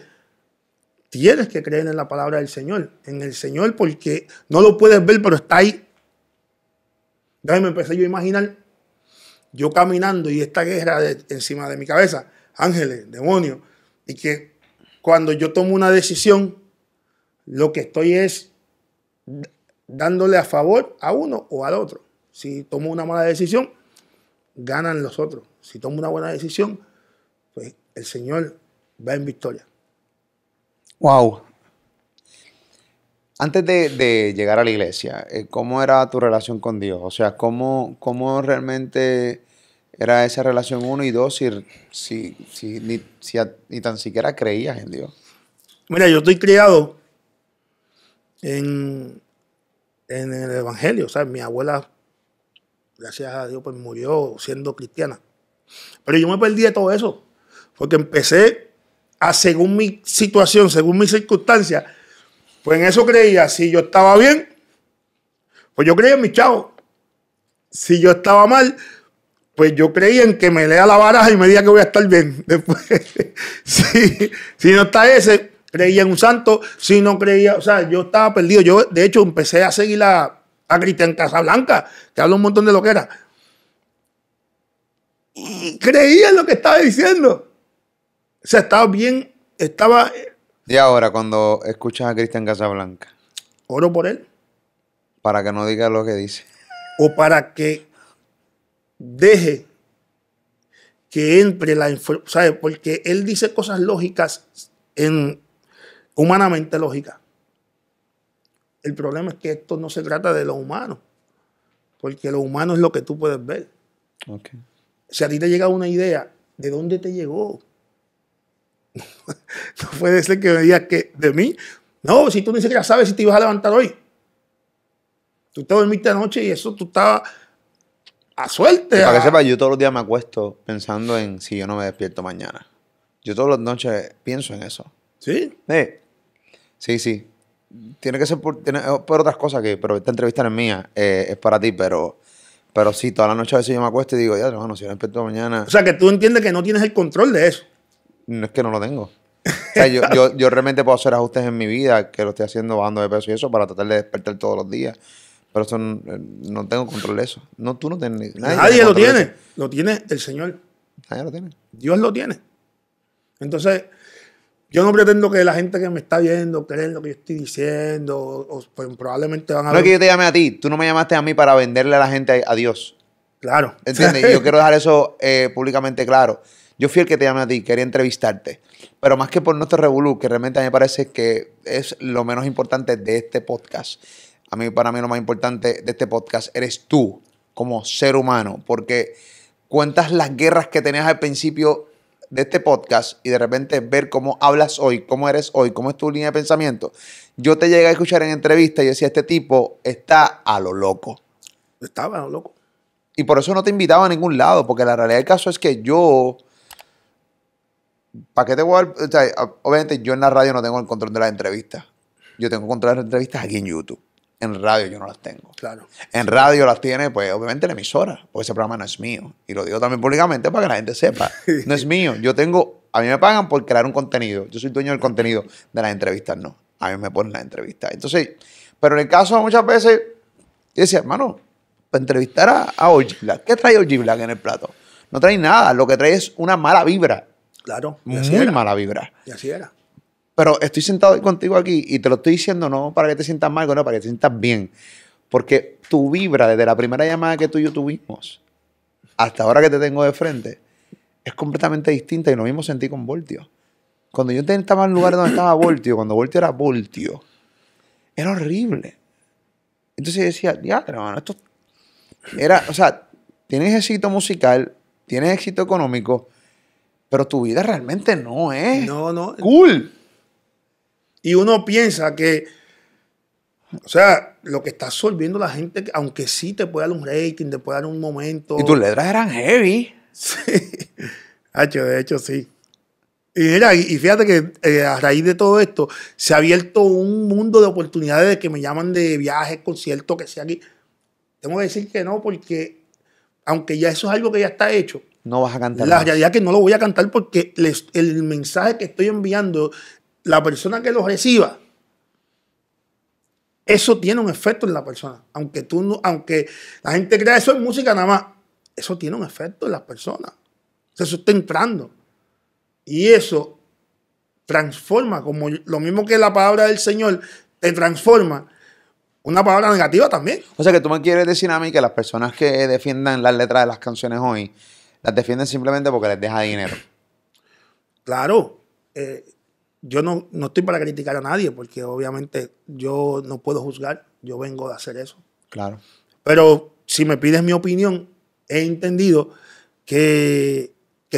Speaker 2: Tienes que creer en la palabra del Señor, en el Señor, porque no lo puedes ver, pero está ahí. Déjame empecé yo a imaginar, yo caminando y esta guerra encima de mi cabeza, ángeles, demonios, y que cuando yo tomo una decisión, lo que estoy es dándole a favor a uno o al otro. Si tomo una mala decisión, ganan los otros. Si tomo una buena decisión, pues el Señor va en victoria.
Speaker 1: Wow. Antes de, llegar a la iglesia, eh, ¿cómo era tu relación con Dios? O sea, ¿cómo, cómo realmente era esa relación uno y dos si, si, ni, tan siquiera creías en Dios?
Speaker 2: Mira, yo estoy criado en, el Evangelio, sea, Mi abuela, gracias a Dios, pues murió siendo cristiana. Pero yo me perdí de todo eso, porque empecé según mi situación, según mis circunstancias. Pues en eso creía, si yo estaba bien, pues yo creía en mi chavo. Si yo estaba mal, pues yo creía en que me lea la baraja y me diga que voy a estar bien. Después, si, no está ese, creía en un santo, si no creía, o sea, yo estaba perdido. Yo, de hecho, empecé a seguir a, a Cristian Casablanca, que habla un montón de lo que era. Y creía en lo que estaba diciendo. O sea, estaba bien, estaba...
Speaker 1: Y ahora, cuando escuchas a Cristian Casablanca. Oro
Speaker 2: por él. Para que no diga lo que dice. O para que deje que entre la información, Porque él dice cosas lógicas, en, humanamente lógicas. El problema es que esto no se trata de lo humano, porque lo humano es lo que tú puedes ver. Si a ti te llega una idea, ¿de dónde te llegó? no puede ser que me digas que de mí. No, si tú ni siquiera sabes si te ibas a levantar hoy. Tú te dormiste anoche y eso tú estabas a suerte. para que
Speaker 1: sepa, yo todos los días me acuesto pensando en si yo no me despierto mañana. Yo todas las noches pienso en eso. ¿Sí? Sí, sí. Tiene que ser por, eh, por otras cosas que, pero esta entrevista no es mía, eh, es para ti, pero, pero sí, toda la noche a veces yo me acuesto y digo, ya, hermano, si no despierto mañana. O sea, que tú entiendes que no tienes el control de eso no es que no lo tengo. yo, realmente puedo hacer ajustes en mi vida, que lo estoy haciendo bando de peso y eso, para tratar de despertar todos los días. Pero eso eh, no, tengo control de eso. No, tú no tienes. Nadie, lo tiene.
Speaker 2: Lo tiene el Señor. lo tiene. Dios lo tiene. Entonces, yo no pretendo que la gente que me está viendo creer lo que yo estoy diciendo, o, pues, probablemente van a. No es que yo
Speaker 1: te llame a ti, tú no me llamaste a mí para venderle a la gente a, Dios. Claro. ¿Entiendes? yo quiero dejar eso eh, públicamente claro. Yo fui el que te llamé a ti, quería entrevistarte. Pero más que por nuestro revolú, que realmente a mí me parece que es lo menos importante de este podcast. A mí, para mí, lo más importante de este podcast eres tú, como ser humano, porque cuentas las guerras que tenías al principio de este podcast y de repente ver cómo hablas hoy, cómo eres hoy, cómo es tu línea de pensamiento. Yo te llegué a escuchar en entrevista y decía, este tipo está a lo loco. Estaba a lo loco. Y por eso no te invitaba a ningún lado, porque la realidad del caso es que yo ¿Para qué te voy a obviamente yo en la radio no tengo el control de las entrevistas. Yo tengo control de las entrevistas aquí en YouTube. En radio yo no las tengo. Claro. En radio las tiene, pues, obviamente la emisora, porque ese programa no es mío. Y lo digo también públicamente para que la gente sepa. No es mío. Yo tengo, a mí me pagan por crear un contenido. Yo soy dueño del contenido, de las entrevistas no. A mí me ponen las entrevistas. Entonces, pero en el caso muchas veces, yo decía, hermano, para entrevistar a, a ¿qué trae Ojibla en el plato? No trae nada. Lo que trae es una mala vibra Claro. muy mala vibra. Y así era. Pero estoy sentado contigo aquí y te lo estoy diciendo no para que te sientas mal, sino para que te sientas bien. Porque tu vibra desde la primera llamada que tú y yo tuvimos hasta ahora que te tengo de frente es completamente distinta y lo mismo sentí con Voltio. Cuando yo estaba en el lugar donde estaba Voltio, cuando Voltio era Voltio, era horrible. Entonces yo decía, ya, hermano, esto era, o sea, tienes éxito musical, tienes éxito económico, pero tu vida realmente no es.
Speaker 2: No, no. Cool. Y uno piensa que, o sea, lo que está absorbiendo la gente, aunque sí te puede dar un rating, te puede dar un momento. Y tus letras eran heavy. Sí. Hacho, de hecho, sí. Y mira, y fíjate que eh, a raíz de todo esto se ha abierto un mundo de oportunidades de que me llaman de viajes, conciertos, que sea aquí. Tengo que decir que no, porque aunque ya eso es algo que ya está hecho, no vas a cantar. La realidad es que no lo voy a cantar porque el mensaje que estoy enviando, la persona que lo reciba, eso tiene un efecto en la persona. Aunque tú aunque la gente crea eso en música nada más, eso tiene un efecto en las personas. Eso está entrando. Y eso transforma, como lo mismo que la palabra del Señor te transforma, una palabra negativa también. O sea que tú me quieres decir a mí que las personas que defiendan las letras de las
Speaker 1: canciones hoy las defienden simplemente porque les deja dinero.
Speaker 2: Claro, eh, yo no, estoy para criticar a nadie, porque obviamente yo no puedo juzgar, yo vengo de hacer eso. Claro. Pero si me pides mi opinión, he entendido que,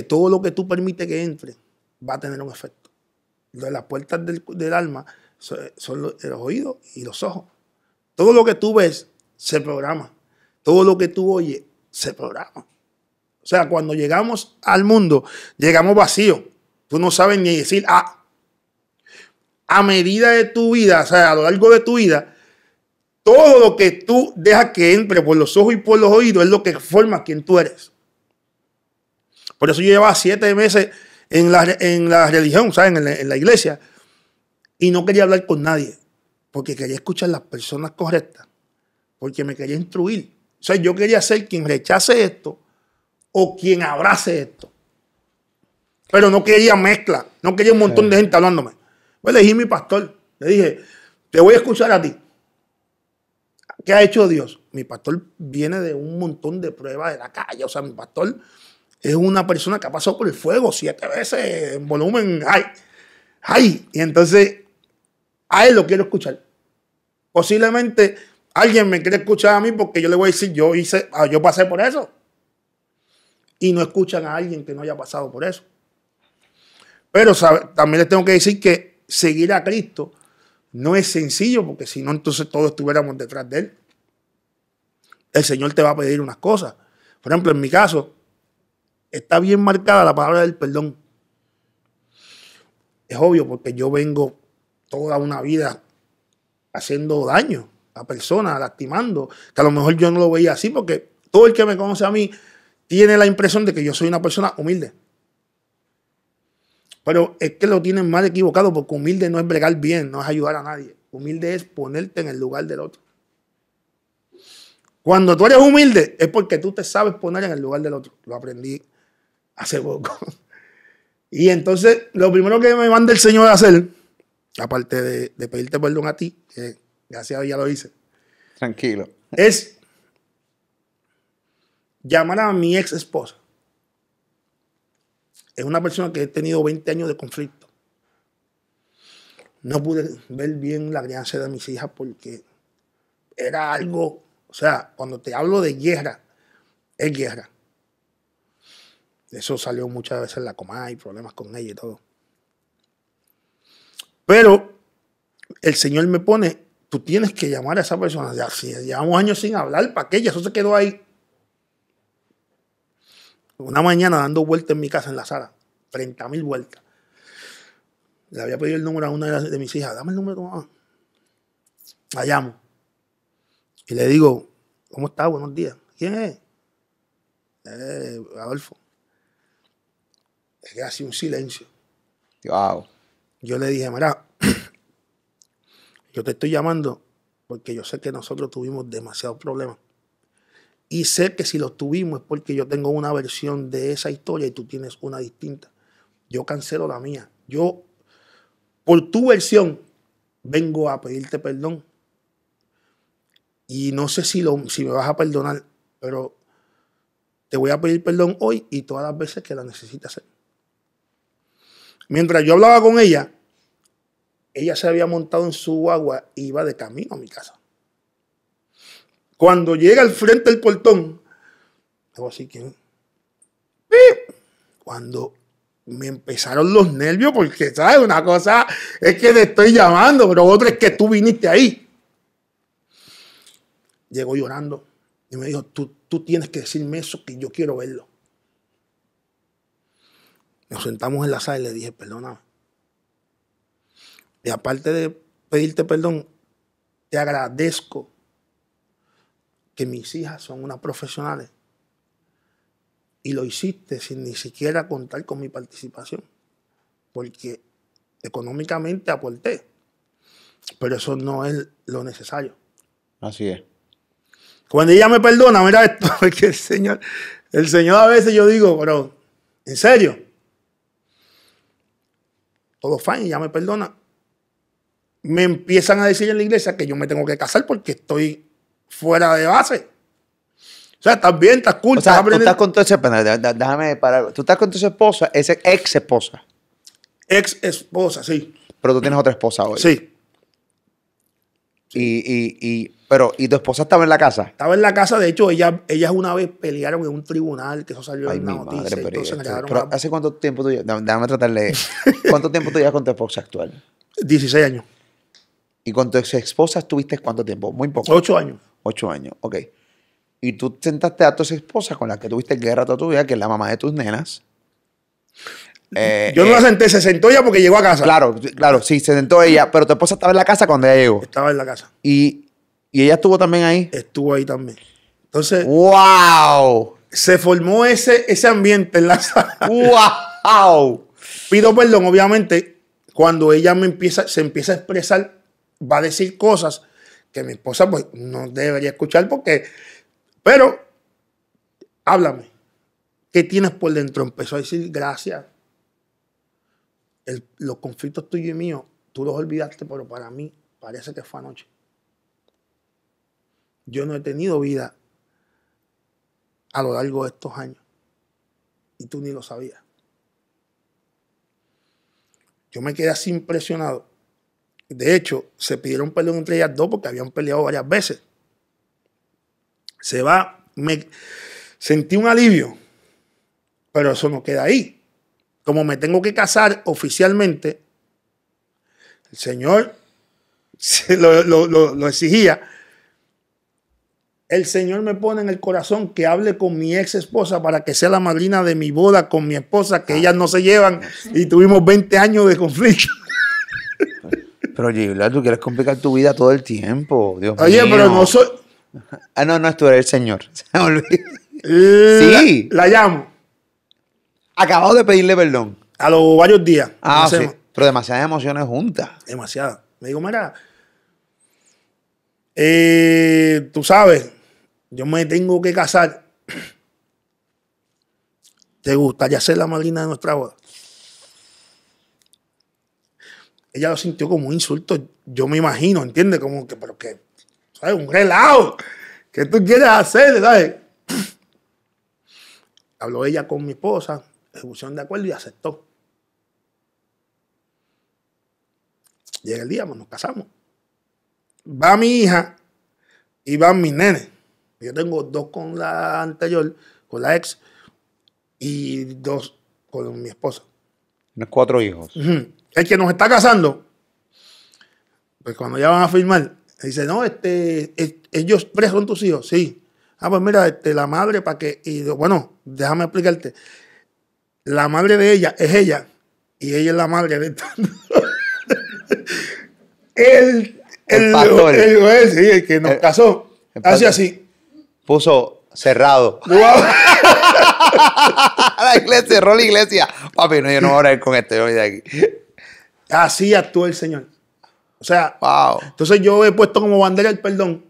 Speaker 2: todo lo que tú permites que entre va a tener un efecto. Las puertas del, del alma son, los oídos y los ojos. Todo lo que tú ves se programa. Todo lo que tú oyes se programa. O sea, cuando llegamos al mundo, llegamos vacío. Tú no sabes ni decir, ah, a medida de tu vida, o sea, a lo largo de tu vida, todo lo que tú dejas que entre por los ojos y por los oídos es lo que forma quien tú eres. Por eso yo llevaba siete meses en la, en la religión, ¿sabes? En la, en la iglesia. Y no quería hablar con nadie, porque quería escuchar las personas correctas, porque me quería instruir. O sea, yo quería ser quien rechace esto o quien abrace esto. Pero no quería mezcla, no quería un montón de gente hablándome. Pues elegí mi pastor. Le dije, te voy a escuchar a ti. ¿Qué ha hecho Dios? Mi pastor viene de un montón de pruebas de la calle. O sea, mi pastor es una persona que ha pasado por el fuego siete veces en volumen. ¡Ay! ¡Ay! Y entonces, a él lo quiero escuchar. Posiblemente alguien me quiere escuchar a mí porque yo le voy a decir, yo hice, ah, yo pasé por eso y no escuchan a alguien que no haya pasado por eso. Pero también les tengo que decir que seguir a Cristo no es sencillo, porque si no, entonces todos estuviéramos detrás de Él. El Señor te va a pedir unas cosas. Por ejemplo, en mi caso, está bien marcada la palabra del perdón. Es obvio, porque yo vengo toda una vida haciendo daño a personas, lastimando, que a lo mejor yo no lo veía así, porque todo el que me conoce a mí tiene la impresión de que yo soy una persona humilde. Pero es que lo tienen mal equivocado porque humilde no es bregar bien, no es ayudar a nadie. Humilde es ponerte en el lugar del otro. Cuando tú eres humilde es porque tú te sabes poner en el lugar del otro. Lo aprendí hace poco. Y entonces lo primero que me manda el Señor a hacer, aparte de, pedirte perdón a ti, que gracias a Dios ya lo hice. Tranquilo. Es llamar a mi ex esposa. Es una persona que he tenido 20 años de conflicto. No pude ver bien la crianza de mis hijas porque era algo, o sea, cuando te hablo de guerra, es guerra. Eso salió muchas veces en la coma, hay problemas con ella y todo. Pero el Señor me pone, tú tienes que llamar a esa persona. Ya, si llevamos años sin hablar, ¿para que ella eso se quedó ahí. Una mañana dando vueltas en mi casa, en la sala, 30 mil vueltas. Le había pedido el número a una de mis hijas, dame el número de tu mamá. La llamo. Y le digo, ¿cómo estás? Buenos días. ¿Quién es? Eh, Adolfo. Es que un silencio. Wow. Yo le dije, mira, yo te estoy llamando porque yo sé que nosotros tuvimos demasiados problemas. Y sé que si lo tuvimos es porque yo tengo una versión de esa historia y tú tienes una distinta. Yo cancelo la mía. Yo, por tu versión, vengo a pedirte perdón. Y no sé si, lo, si me vas a perdonar, pero te voy a pedir perdón hoy y todas las veces que la necesites hacer. Mientras yo hablaba con ella, ella se había montado en su agua y iba de camino a mi casa. Cuando llega al frente del portón, hago así que. Eh", cuando me empezaron los nervios, porque, ¿sabes? Una cosa es que te estoy llamando, pero otra es que tú viniste ahí. Llegó llorando y me dijo: Tú, tú tienes que decirme eso que yo quiero verlo. Nos sentamos en la sala y le dije: perdona, Y aparte de pedirte perdón, te agradezco que mis hijas son unas profesionales. Y lo hiciste sin ni siquiera contar con mi participación, porque económicamente aporté, pero eso no es lo necesario. Así es. Cuando ella me perdona, mira esto, porque el Señor, el Señor a veces yo digo, pero, ¿en serio? Todo fine, ya me perdona. Me empiezan a decir en la iglesia que yo me tengo que casar porque estoy fuera de base. O sea, estás bien, estás cool. O sea, tú estás
Speaker 1: con tu esposa, déjame parar. Tú estás con tu esposa, es ex esposa. Ex esposa, sí. Pero tú tienes otra esposa hoy. Sí. Y, pero, ¿y tu esposa estaba en la casa?
Speaker 2: Estaba en la casa, de hecho, ellas, una vez pelearon en un tribunal, que eso salió en la noticia. Madre, pero, este, pero, ¿Hace cuánto tiempo tú llevas? Déjame tratarle. ¿Cuánto tiempo
Speaker 1: tú llevas con tu esposa actual? 16 años. ¿Y con tu ex esposa estuviste cuánto tiempo? Muy poco. 8 años. Ocho años, ok. Y tú sentaste a tu esposa con la que tuviste guerra toda tu vida, que es la mamá de tus nenas. Yo no eh, la senté, se sentó ella porque llegó a casa. Claro, claro, sí, se sentó ella, pero tu esposa estaba en la casa cuando ella llegó. Estaba en la casa. ¿Y,
Speaker 2: ella estuvo también ahí? Estuvo ahí también. Entonces. ¡Wow! Se formó ese, ese ambiente en la sala. ¡Wow! Pido perdón, obviamente, cuando ella me empieza, se empieza a expresar, va a decir cosas que mi esposa pues, no debería escuchar porque, pero, háblame, ¿qué tienes por dentro? Empezó a decir gracias. los conflictos tuyos y míos, tú los olvidaste, pero para mí parece que fue anoche. Yo no he tenido vida a lo largo de estos años y tú ni lo sabías. Yo me quedé así impresionado de hecho, se pidieron perdón entre ellas dos porque habían peleado varias veces. Se va, me sentí un alivio, pero eso no queda ahí. Como me tengo que casar oficialmente, el Señor lo, lo exigía. El Señor me pone en el corazón que hable con mi ex esposa para que sea la madrina de mi boda con mi esposa, que ah. ellas no se llevan y tuvimos 20 años de conflicto.
Speaker 1: Pero Oye, tú quieres complicar tu vida todo el tiempo. Dios Oye, pero no soy. Ah, no, no es tú, eres el señor. Se eh, sí.
Speaker 2: La, llamo. Acabado de pedirle perdón. A los varios días. Ah, sí. Pero demasiadas emociones juntas. Demasiadas. Me digo, mira, eh, tú sabes, yo me tengo que casar. ¿Te gustaría ser la madrina de nuestra boda? ella lo sintió como un insulto. Yo me imagino, ¿entiendes? Como que, pero que, ¿sabes? Un relajo, ¿Qué tú quieres hacer? ¿Sabes? Habló ella con mi esposa, ejecución de acuerdo y aceptó. Llega el día, pues, nos casamos. Va mi hija y van mis nenes. Yo tengo dos con la anterior, con la ex, y dos con mi esposa.
Speaker 1: Tienes cuatro hijos
Speaker 2: el que nos está casando, pues cuando ya van a firmar, dice, no, este, ellos tres son tus hijos, sí. Ah, pues mira, este, la madre para que, y bueno, déjame explicarte. La madre de ella es ella, y ella es la madre de el,
Speaker 1: el, pastor, el,
Speaker 2: sí, el, que nos casó, así así.
Speaker 1: Puso cerrado.
Speaker 2: la iglesia cerró la iglesia. Papi, no, yo
Speaker 1: no voy a ir con este de aquí.
Speaker 2: Así actúa el Señor. O sea, entonces yo he puesto como bandera el perdón.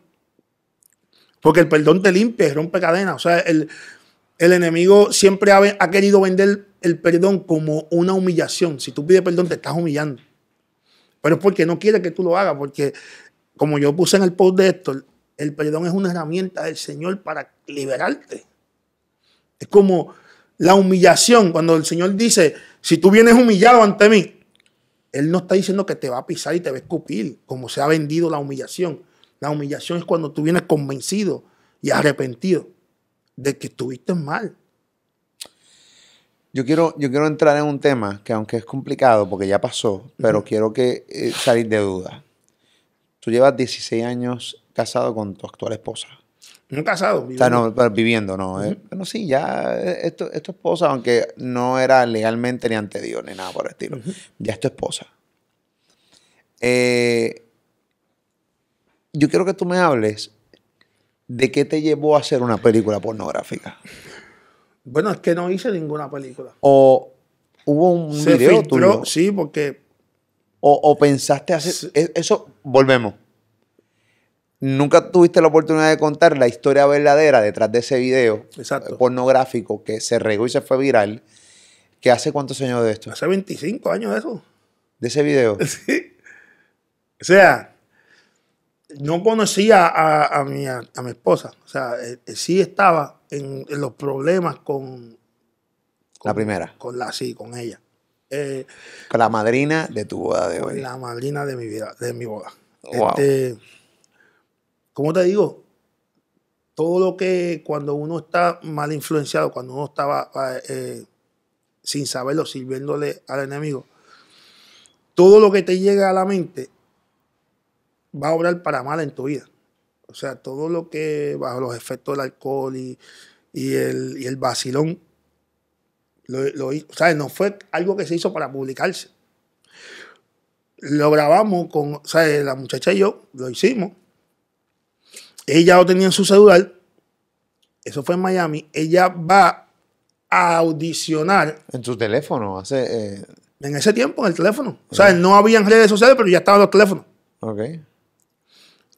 Speaker 2: Porque el perdón te limpia, rompe cadenas. O sea, el, enemigo siempre ha, ha, querido vender el perdón como una humillación. Si tú pides perdón, te estás humillando. Pero es porque no quiere que tú lo hagas, porque como yo puse en el post de esto el perdón es una herramienta del Señor para liberarte. Es como la humillación, cuando el Señor dice, si tú vienes humillado ante mí, él no está diciendo que te va a pisar y te va a escupir, como se ha vendido la humillación. La humillación es cuando tú vienes convencido y arrepentido de que estuviste mal.
Speaker 1: Yo quiero, yo quiero entrar en un tema que aunque es complicado porque ya pasó, pero quiero que eh, salir de duda. Tú llevas 16 años casado con tu actual esposa. No casado. Viviendo. no, pero viviendo, no. Eh. bueno, sí, ya eh, esto esposa, aunque no era legalmente ni ante Dios ni nada por el estilo. Ya es tu esposa. Eh, yo quiero que tú me hables de qué te llevó a hacer una película pornográfica.
Speaker 2: Bueno, es que no hice ninguna película.
Speaker 1: O hubo un video tuyo. Sí, porque. O, pensaste hacer. E, eso, volvemos nunca tuviste la oportunidad de contar la historia verdadera detrás de ese video eh, pornográfico que se regó y se fue viral. ¿Que hace cuántos años de esto? Hace 25 años de eso. ¿De ese video?
Speaker 2: Sí. O sea, no conocía a, mi, a, mi esposa. O sea, eh, eh, sí estaba en, los problemas con, La primera. Con la, sí, con ella.
Speaker 1: con la madrina
Speaker 2: de tu boda de hoy. la madrina de mi vida, de mi boda como te digo, todo lo que cuando uno está mal influenciado, cuando uno estaba eh, eh, sin saberlo, sirviéndole al enemigo, todo lo que te llega a la mente va a obrar para mal en tu vida. O sea, todo lo que bajo los efectos del alcohol y, el, vacilón, no fue algo que se hizo para publicarse. Lo grabamos con, o sea, la muchacha y yo lo hicimos ella lo tenía su celular, eso fue en Miami, ella va a audicionar. En su teléfono, hace... Eh, en ese tiempo, en el teléfono. O sea, no había redes sociales, pero ya estaban los teléfonos. Ok.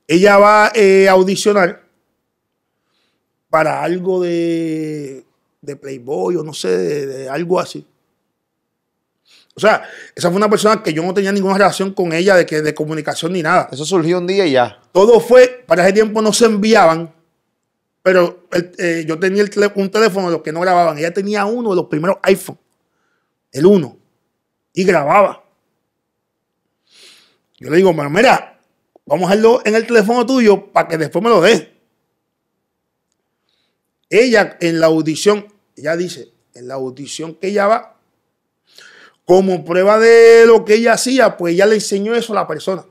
Speaker 2: Ella va eh, a audicionar para algo de, Playboy o no sé, de algo así. O sea, esa fue una persona que yo no tenía ninguna relación con ella de, que, de comunicación ni nada. Eso surgió un día y ya. Todo fue, para ese tiempo no se enviaban, pero eh, yo tenía un teléfono de los que no grababan. Ella tenía uno de los primeros iPhone, el uno, y grababa. Yo le digo, bueno, mira, vamos a hacerlo en el teléfono tuyo para que después me lo des. Ella en la audición, ella dice, en la audición que ella va, como prueba de lo que ella hacía, pues ella le enseñó eso a la persona.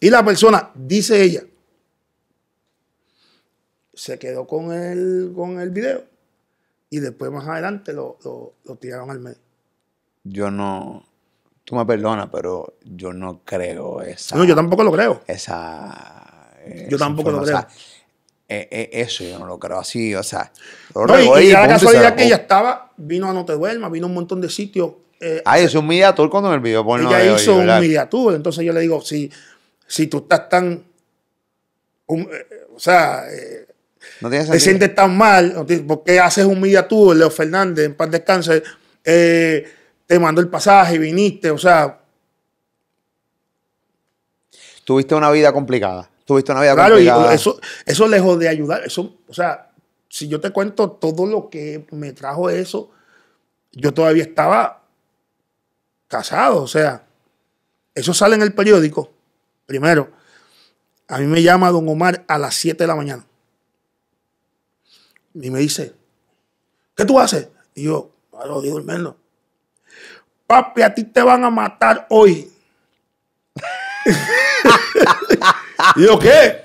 Speaker 2: Y la persona, dice ella, se quedó con el, con el video y después más adelante lo, tiraron al medio.
Speaker 1: Yo no, tú me perdonas, pero yo no creo esa. No, yo tampoco lo creo. Esa.
Speaker 2: yo tampoco lo creo.
Speaker 1: E, e, eso yo no lo creo así, o sea. No, y, y, y la casualidad que ella
Speaker 2: estaba, vino a No Te Duermas, vino a un montón de sitios. Eh,
Speaker 1: ah, es un media cuando me el Ella hizo un media
Speaker 2: entonces yo le digo, si, si tú estás tan. Um, eh, o sea. Eh, te sientes tan mal, porque haces un media Leo Fernández, en paz descanse, eh, te mandó el pasaje, viniste, o sea.
Speaker 1: Tuviste una vida complicada. Tuviste una Claro, y eso,
Speaker 2: eso lejos de ayudar, eso, o sea, si yo te cuento todo lo que me trajo eso, yo todavía estaba casado, o sea, eso sale en el periódico, primero. A mí me llama don Omar a las 7 de la mañana. Y me dice, ¿qué tú haces? Y yo, lo ah, digo el Papi, a ti te van a matar hoy. ¿Y yo qué?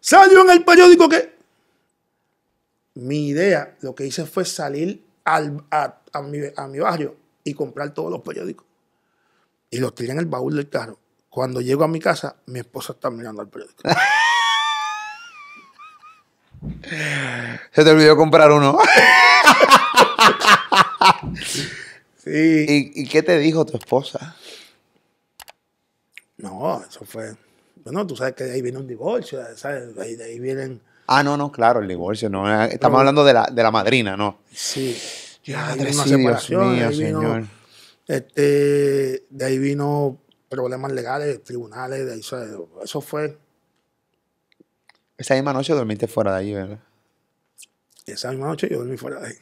Speaker 2: Salió en el periódico qué? Mi idea, lo que hice fue salir al, a, mi, barrio y comprar todos los periódicos. Y los tiré en el baúl del carro. Cuando llego a mi casa, mi esposa está mirando al periódico. Se te olvidó comprar
Speaker 1: uno. ¿Y, qué te dijo tu esposa?
Speaker 2: No, eso fue bueno, tú sabes que de ahí viene un divorcio, ¿sabes? De ahí, vienen...
Speaker 1: Ah, no, no, claro, el divorcio, no. Eh, estamos hablando de la, de la madrina, ¿no?
Speaker 2: Sí. Ya, de separación, mío, señor. Este, de ahí vino problemas legales, tribunales, de ahí, eso fue.
Speaker 1: Esa misma noche dormiste fuera de ahí, ¿verdad?
Speaker 2: Esa misma noche yo dormí fuera de ahí.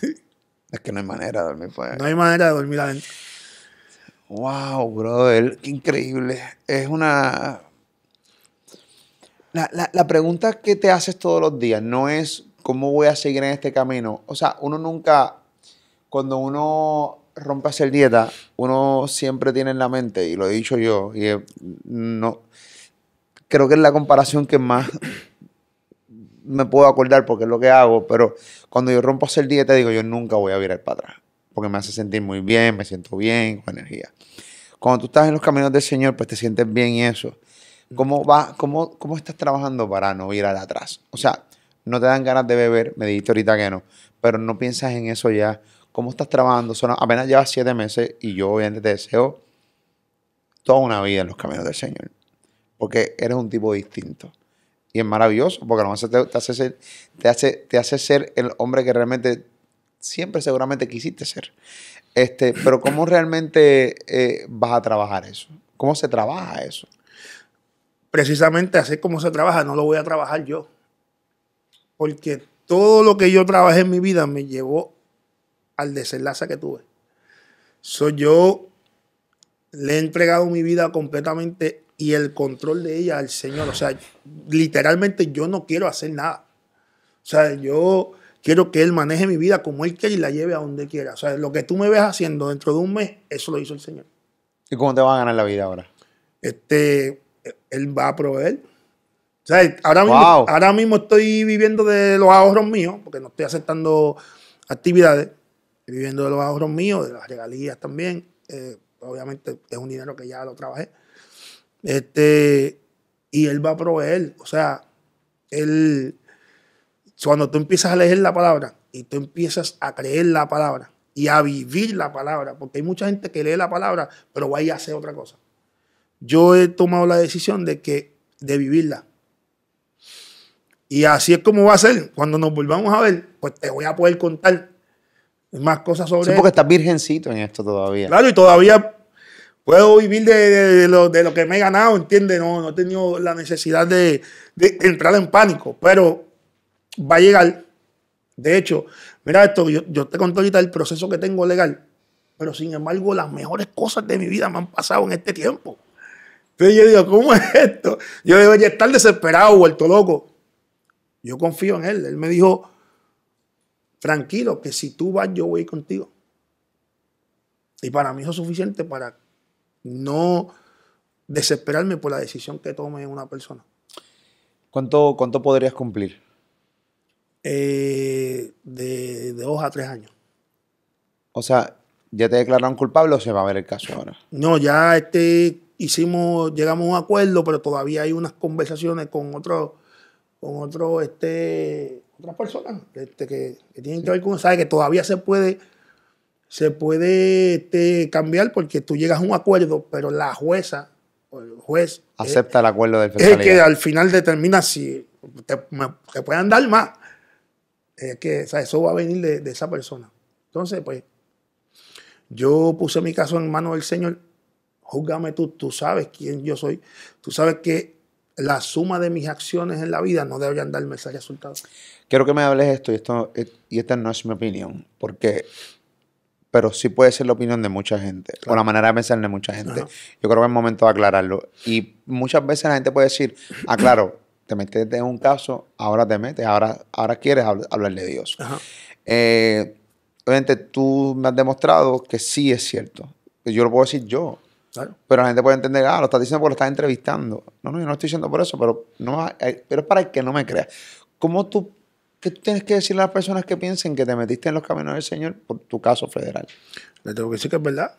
Speaker 1: es que no hay manera de dormir fuera. No
Speaker 2: hay manera de dormir adentro.
Speaker 1: Wow, brother, qué increíble. Es una la, pregunta que te haces todos los días no es cómo voy a seguir en este camino. O sea, uno nunca, cuando uno rompe el hacer dieta, uno siempre tiene en la mente, y lo he dicho yo, y no, creo que es la comparación que más me puedo acordar porque es lo que hago, pero cuando yo rompo hacer dieta, digo, yo nunca voy a virar para atrás, porque me hace sentir muy bien, me siento bien, con energía. Cuando tú estás en los caminos del Señor, pues te sientes bien y eso. ¿Cómo, va, cómo, ¿Cómo estás trabajando para no ir al atrás? O sea, no te dan ganas de beber, me dijiste ahorita que no, pero no piensas en eso ya. ¿Cómo estás trabajando? Son, apenas llevas siete meses y yo obviamente te deseo toda una vida en los caminos del Señor, porque eres un tipo distinto. Y es maravilloso, porque te, hace ser, te, hace, ser el hombre que realmente siempre seguramente quisiste ser. Este, pero ¿cómo realmente
Speaker 2: eh, vas a trabajar eso? ¿Cómo se trabaja eso? precisamente así como se trabaja, no lo voy a trabajar yo. Porque todo lo que yo trabajé en mi vida me llevó al desenlace que tuve. Soy yo le he entregado mi vida completamente y el control de ella al Señor. O sea, literalmente yo no quiero hacer nada. O sea, yo quiero que Él maneje mi vida como Él quiere y la lleve a donde quiera. O sea, lo que tú me ves haciendo dentro de un mes, eso lo hizo el Señor. ¿Y cómo te va a ganar la vida ahora? Este, él va a proveer. O ahora, mismo, estoy viviendo de los ahorros míos, porque no estoy aceptando actividades, viviendo de los ahorros míos, de las regalías también. Eh, obviamente es un dinero que ya lo trabajé. Este, y él va a proveer. O sea, él, cuando tú empiezas a leer la palabra y tú empiezas a creer la palabra y a vivir la palabra, porque hay mucha gente que lee la palabra, pero va y hace otra cosa yo he tomado la decisión de, que, de vivirla. Y así es como va a ser. Cuando nos volvamos a ver, pues te voy a poder contar más cosas sobre. Sí, porque
Speaker 1: estás virgencito en esto todavía. Claro,
Speaker 2: y todavía puedo vivir de, lo, que me he ganado, ¿entiendes? No, no he tenido la necesidad de, entrar en pánico, pero va a llegar. De hecho, mira esto, yo, yo te conté ahorita el proceso que tengo legal, pero sin embargo, las mejores cosas de mi vida me han pasado en este tiempo. Entonces yo digo, ¿cómo es esto? Yo digo, ya estar desesperado, vuelto loco. Yo confío en él. Él me dijo, tranquilo, que si tú vas, yo voy contigo. Y para mí eso es suficiente para no desesperarme por la decisión que tome una persona. ¿Cuánto, cuánto podrías cumplir? Eh, de, de, dos a tres años.
Speaker 1: O sea, ¿ya te declararon culpable o se va a ver el
Speaker 2: caso ahora? No, ya este hicimos, llegamos a un acuerdo, pero todavía hay unas conversaciones con otros, con otro, este, otras personas este, que, tienen que ver con sabe que todavía se puede, se puede este, cambiar porque tú llegas a un acuerdo, pero la jueza o el juez
Speaker 1: acepta eh, el acuerdo del Es que
Speaker 2: al final determina si te, pueden dar más. que eso va a venir de esa persona. Entonces, pues, yo puse mi caso en manos del Señor Júzgame tú, tú sabes quién yo soy. Tú sabes que la suma de mis acciones en la vida no deberían darme ese resultado.
Speaker 1: Quiero que me hables esto y, esto, eh, y esta no es mi opinión, porque, pero sí puede ser la opinión de mucha gente, o la manera de pensar de mucha gente. Yo creo que es momento de aclararlo. Y muchas veces la gente puede decir, ah, claro, te metes en un caso, ahora te metes, ahora, ahora quieres hablar de Dios. Eh, obviamente tú me has demostrado que sí es cierto. Yo lo puedo decir yo. Pero la gente puede entender, ah, lo estás diciendo porque lo estás entrevistando. No, no, yo no estoy diciendo por eso, pero, no, eh, pero es para el que no me crea. ¿Cómo tú, qué tienes que decirle a las personas que
Speaker 2: piensen que te metiste en los caminos del Señor por tu caso federal? Le tengo que decir que es verdad.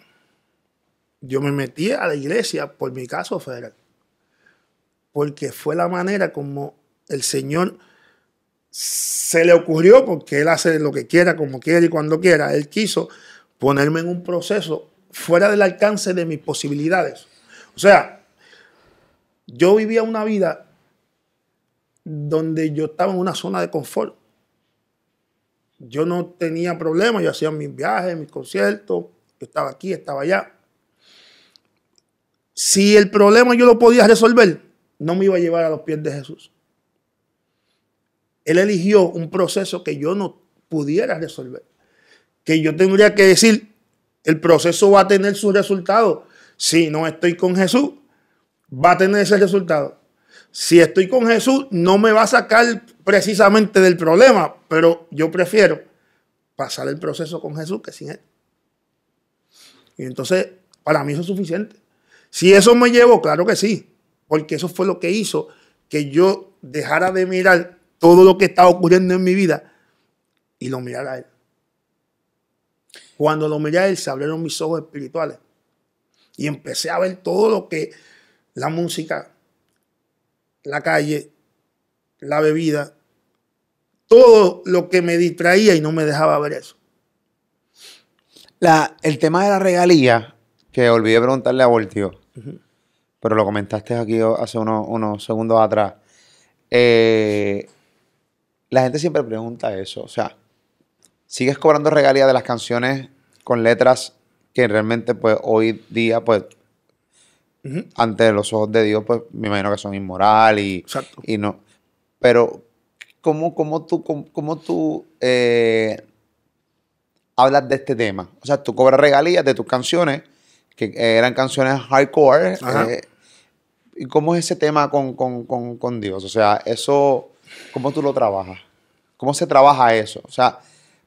Speaker 2: Yo me metí a la iglesia por mi caso federal. Porque fue la manera como el Señor se le ocurrió, porque Él hace lo que quiera, como quiera y cuando quiera. Él quiso ponerme en un proceso fuera del alcance de mis posibilidades. O sea, yo vivía una vida donde yo estaba en una zona de confort. Yo no tenía problemas, yo hacía mis viajes, mis conciertos, yo estaba aquí, estaba allá. Si el problema yo lo podía resolver, no me iba a llevar a los pies de Jesús. Él eligió un proceso que yo no pudiera resolver, que yo tendría que decir, el proceso va a tener su resultado. Si no estoy con Jesús, va a tener ese resultado. Si estoy con Jesús, no me va a sacar precisamente del problema, pero yo prefiero pasar el proceso con Jesús que sin Él. Y entonces, para mí eso es suficiente. Si eso me llevó, claro que sí, porque eso fue lo que hizo que yo dejara de mirar todo lo que estaba ocurriendo en mi vida y lo mirara a Él. Cuando lo miré a se abrieron mis ojos espirituales. Y empecé a ver todo lo que la música, la calle, la bebida, todo lo que me distraía y no me dejaba ver eso.
Speaker 1: La, el tema de la regalía, que olvidé preguntarle a Voltio, pero lo comentaste aquí hace unos, segundos atrás. Eh, la gente siempre pregunta eso. O sea, sigues cobrando regalías de las canciones con letras que realmente pues hoy día pues ante los ojos de Dios pues me imagino que son inmoral y, y no pero ¿cómo, cómo tú, cómo, tú eh, hablas de este tema? O sea, tú cobras regalías de tus canciones que eran canciones hardcore eh, ¿Y cómo es ese tema con, con Dios? O sea, eso, ¿cómo tú lo trabajas? ¿Cómo se trabaja eso? O sea,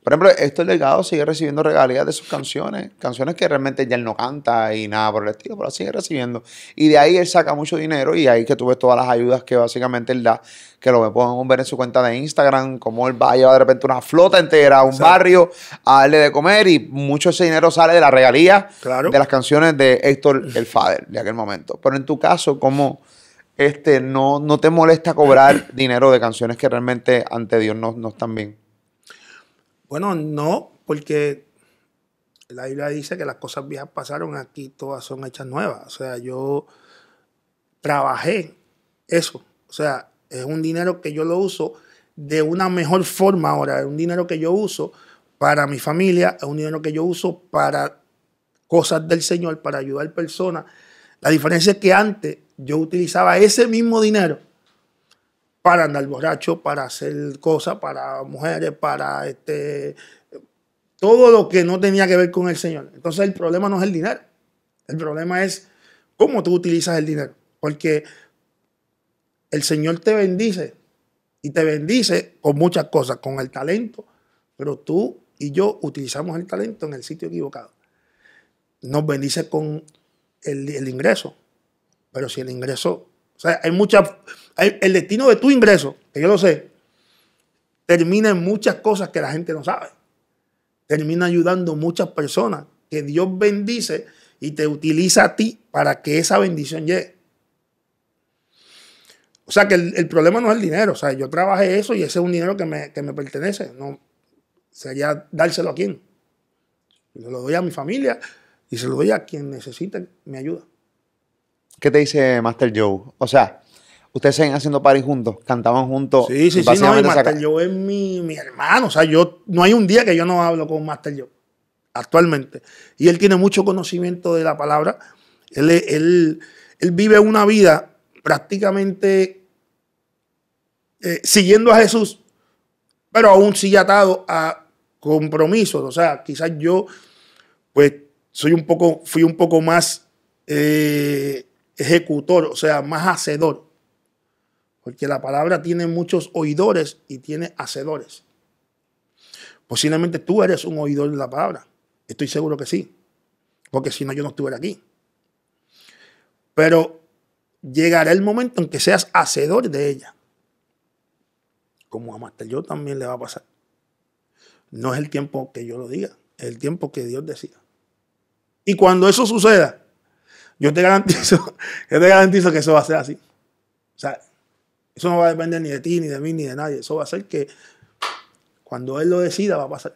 Speaker 1: por ejemplo, Héctor este legado sigue recibiendo regalías de sus canciones, canciones que realmente ya él no canta y nada por el estilo, pero sigue recibiendo. Y de ahí él saca mucho dinero y ahí que tú ves todas las ayudas que básicamente él da, que lo podemos ver en su cuenta de Instagram, como él va a llevar de repente una flota entera a un barrio a darle de comer y mucho ese dinero sale de las regalías de las canciones de Héctor el Fader de aquel momento. Pero en tu caso, ¿cómo este, no, no te molesta cobrar dinero de canciones que realmente ante Dios no están bien?
Speaker 2: Bueno, no, porque la Biblia dice que las cosas viejas pasaron, aquí todas son hechas nuevas. O sea, yo trabajé eso. O sea, es un dinero que yo lo uso de una mejor forma ahora. Es un dinero que yo uso para mi familia, es un dinero que yo uso para cosas del Señor, para ayudar personas. La diferencia es que antes yo utilizaba ese mismo dinero para andar borracho, para hacer cosas, para mujeres, para este, todo lo que no tenía que ver con el Señor. Entonces el problema no es el dinero, el problema es cómo tú utilizas el dinero, porque el Señor te bendice y te bendice con muchas cosas, con el talento, pero tú y yo utilizamos el talento en el sitio equivocado. Nos bendice con el ingreso, pero si el ingreso o sea, hay muchas. El destino de tu ingreso, que yo lo sé, termina en muchas cosas que la gente no sabe. Termina ayudando a muchas personas que Dios bendice y te utiliza a ti para que esa bendición llegue. O sea que el, problema no es el dinero. O sea, yo trabajé eso y ese es un dinero que me, pertenece. No sería dárselo a quién. Yo lo doy a mi familia y se lo doy a quien necesite mi ayuda.
Speaker 1: ¿Qué te dice Master Joe? O sea, ustedes ven haciendo party juntos, cantaban juntos. Sí, sí, sí. Master
Speaker 2: Joe es mi, hermano. O sea, yo no hay un día que yo no hablo con Master Joe actualmente. Y él tiene mucho conocimiento de la palabra. Él, vive una vida prácticamente eh, siguiendo a Jesús, pero aún sigue atado a compromisos. O sea, quizás yo, pues, soy un poco, fui un poco más eh, ejecutor, o sea, más hacedor. Porque la palabra tiene muchos oidores y tiene hacedores. Posiblemente tú eres un oidor de la palabra. Estoy seguro que sí. Porque si no, yo no estuviera aquí. Pero llegará el momento en que seas hacedor de ella. Como a Master yo también le va a pasar. No es el tiempo que yo lo diga, es el tiempo que Dios decida. Y cuando eso suceda, yo te garantizo, yo te garantizo que eso va a ser así. O sea, eso no va a depender ni de ti, ni de mí, ni de nadie. Eso va a ser que cuando él lo decida va a pasar.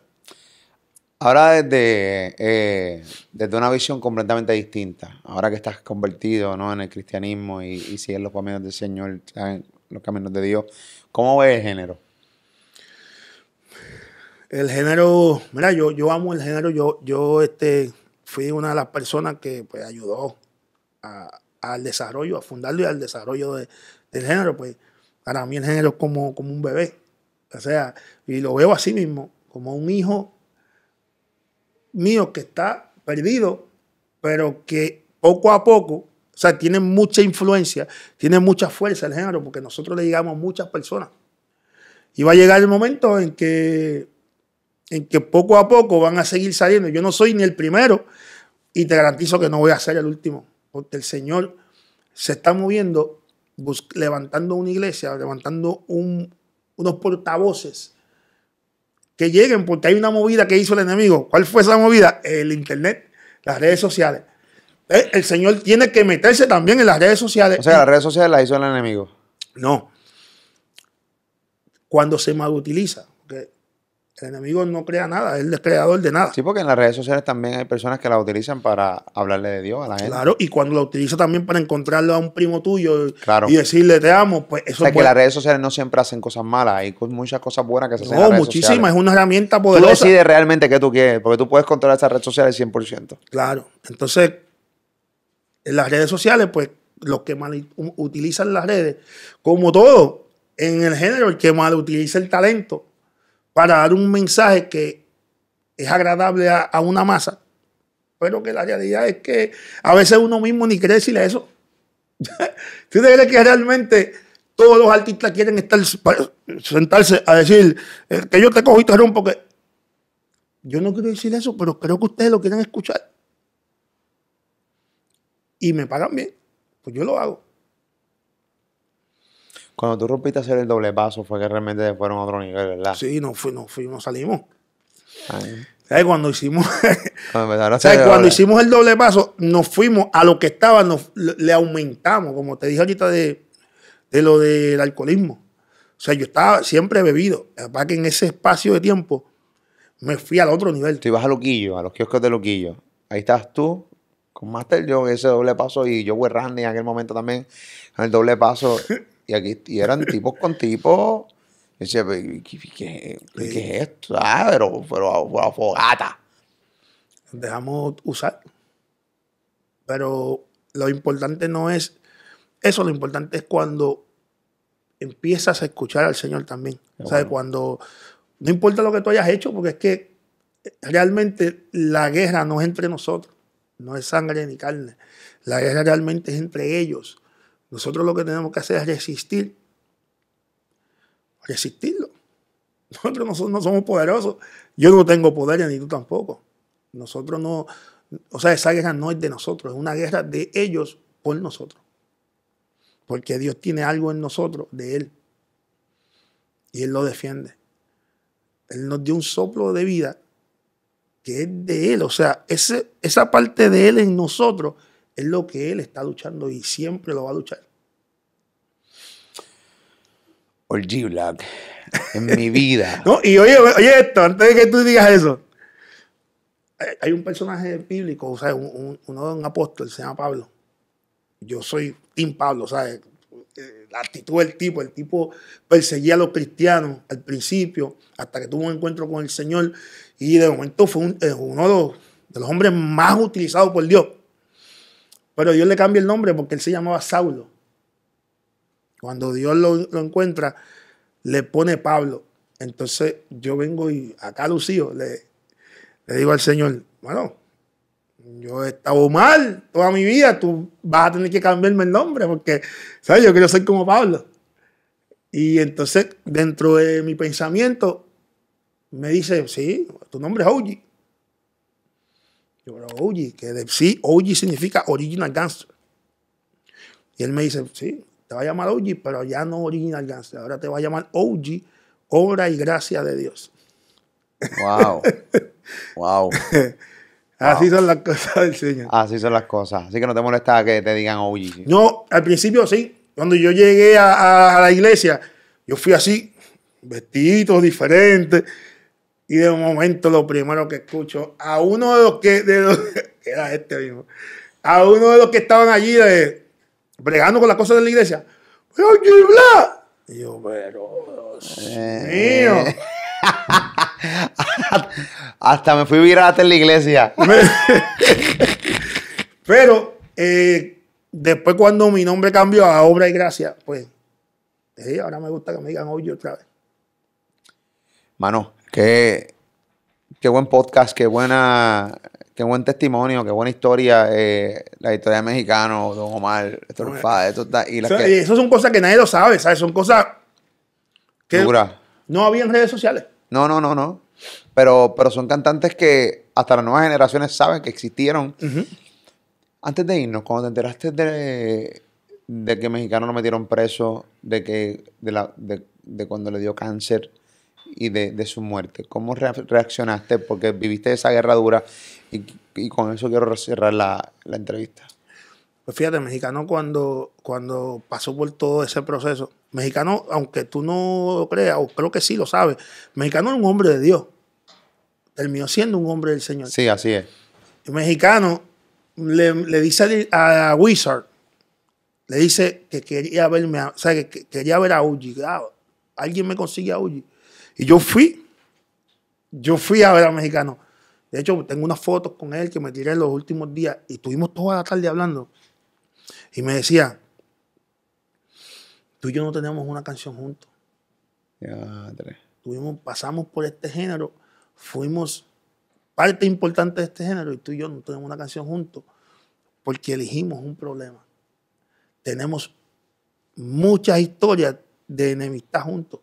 Speaker 1: Ahora desde, eh, desde una visión completamente distinta, ahora que estás convertido en el cristianismo y, y sigues los caminos del Señor,
Speaker 2: los caminos de Dios, ¿cómo ves el género? El género, mira, yo, yo amo el género, yo, yo este, fui una de las personas que pues, ayudó al desarrollo, a fundarlo y al desarrollo de, del género, pues para mí el género es como, como un bebé. O sea, y lo veo así mismo, como un hijo mío que está perdido, pero que poco a poco, o sea, tiene mucha influencia, tiene mucha fuerza el género, porque nosotros le llegamos a muchas personas. Y va a llegar el momento en que, en que poco a poco van a seguir saliendo. Yo no soy ni el primero y te garantizo que no voy a ser el último porque el Señor se está moviendo, levantando una iglesia, levantando unos portavoces que lleguen, porque hay una movida que hizo el enemigo. ¿Cuál fue esa movida? El Internet, las redes sociales. Eh, el Señor tiene que meterse también en las redes sociales. O sea, las redes sociales las hizo el enemigo. No. Cuando se malutiliza. El enemigo no crea nada, él es creador de nada. Sí, porque en las redes sociales también hay personas que la utilizan para hablarle de
Speaker 1: Dios a la gente. Claro,
Speaker 2: y cuando la utiliza también para encontrarlo a un primo tuyo y
Speaker 1: decirle te amo, pues eso. es que las redes sociales no siempre hacen cosas malas, hay muchas cosas buenas que se hacen. No, muchísimas, es
Speaker 2: una herramienta poderosa. Tú decides
Speaker 1: realmente qué tú quieres, porque tú puedes controlar esas redes sociales 100%.
Speaker 2: Claro, entonces, en las redes sociales, pues los que mal utilizan las redes, como todo, en el género, el que mal utiliza el talento para dar un mensaje que es agradable a, una masa, pero que la realidad es que a veces uno mismo ni quiere decirle eso. ¿Tú crees que realmente todos los artistas quieren estar, sentarse a decir eh, que yo te cojo y te rompo? Yo no quiero decir eso, pero creo que ustedes lo quieren escuchar. Y me pagan bien, pues yo lo hago.
Speaker 1: Cuando tú rompiste hacer el doble paso fue que realmente fueron a otro nivel, ¿verdad? Sí,
Speaker 2: nos fuimos, salimos. Cuando hicimos.
Speaker 1: cuando,
Speaker 2: hicimos el doble paso, nos fuimos a lo que estaba, le aumentamos, como te dije ahorita de, lo del alcoholismo. O sea, yo estaba siempre bebido. Para que en ese espacio de tiempo
Speaker 1: me fui al otro nivel. Tú ibas a Loquillo, a los kioscos de Loquillo. Ahí estás tú, con Master en ese doble paso, y yo, Randy en aquel momento también, en el doble paso. Y, aquí, eran tipos con tipos. ¿qué, es esto? Ah, pero, fue a, fogata.
Speaker 2: Dejamos usar. Pero lo importante no es eso, lo importante es cuando empiezas a escuchar al Señor también. ¿Sabes? Cuando no importa lo que tú hayas hecho, porque es que realmente la guerra no es entre nosotros, no es sangre ni carne. La guerra realmente es entre ellos. Nosotros lo que tenemos que hacer es resistir. Resistirlo. Nosotros no somos, poderosos. Yo no tengo poder ni tú tampoco. Nosotros no, o sea, esa guerra no es de nosotros, es una guerra de ellos por nosotros. Porque Dios tiene algo en nosotros, de Él. Y Él lo defiende. Él nos dio un soplo de vida que es de Él. O sea, esa parte de Él en nosotros es lo que él está luchando y siempre lo va a luchar. All en mi vida. no, y oye, esto, antes de que tú digas eso. Hay un personaje bíblico, o sea, un, uno de un apóstol, se llama Pablo. Yo soy Tim Pablo, sea eh, La actitud del tipo, el tipo perseguía a los cristianos al principio, hasta que tuvo un encuentro con el Señor, y de momento fue eh, uno de los hombres más utilizados por Dios. Pero Dios le cambia el nombre porque él se llamaba Saulo. Cuando Dios lo, encuentra, le pone Pablo. Entonces yo vengo y acá Lucío le, le digo al Señor, bueno, yo he estado mal toda mi vida, tú vas a tener que cambiarme el nombre porque, ¿sabes? Yo quiero ser como Pablo. Y entonces, dentro de mi pensamiento, me dice, sí, tu nombre es Oji. Yo, pero OG, que sí, OG significa Original Gangster. Y él me dice, sí, te va a llamar OG, pero ya no Original Gangster, ahora te va a llamar OG, Obra y Gracia de Dios.
Speaker 1: Wow. wow. Así son las cosas del Señor. Así son las
Speaker 2: cosas. Así que no te molesta que te digan OG. No, al principio sí. Cuando yo llegué a, la iglesia, yo fui así, vestidos diferentes y de momento lo primero que escucho a uno de los que, era este mismo, a uno de los que estaban allí de, eh, bregando con las cosas de la iglesia. Y yo, pero eh. Dios mío. Hasta me fui virate en la iglesia. pero eh, después cuando mi nombre cambió a Obra y Gracia, pues ahora me gusta que me digan hoy otra vez.
Speaker 1: Mano, Qué, qué buen podcast, qué buena, qué buen testimonio, qué buena historia, eh, la historia de mexicano, Don Omar, esto, esto y eso
Speaker 2: son cosas que nadie lo sabe, ¿sabes? Son cosas que dura. no había en redes sociales.
Speaker 1: No, no, no, no. Pero, pero son cantantes que hasta las nuevas generaciones saben que existieron. Antes de irnos, cuando te enteraste de, que mexicano lo metieron preso, de que la, de cuando le dio cáncer, y de, su muerte. ¿Cómo reaccionaste? Porque viviste esa guerra dura y, con eso quiero cerrar la, entrevista.
Speaker 2: Pues fíjate, Mexicano cuando, cuando pasó por todo ese proceso, Mexicano, aunque tú no lo creas, o creo que sí lo sabes, Mexicano era un hombre de Dios. Terminó siendo un hombre del Señor. Sí, así es. mexicano le, dice a, Wizard, le dice que quería verme, o que, quería ver a Uji. Ah, alguien me consigue a Uji. Y yo fui, yo fui a ver a mexicano. De hecho, tengo unas fotos con él que me tiré los últimos días y estuvimos toda la tarde hablando. Y me decía, tú y yo no tenemos una canción juntos. Tuvimos, pasamos por este género, fuimos parte importante de este género y tú y yo no tenemos una canción juntos porque elegimos un problema. Tenemos muchas historias de enemistad juntos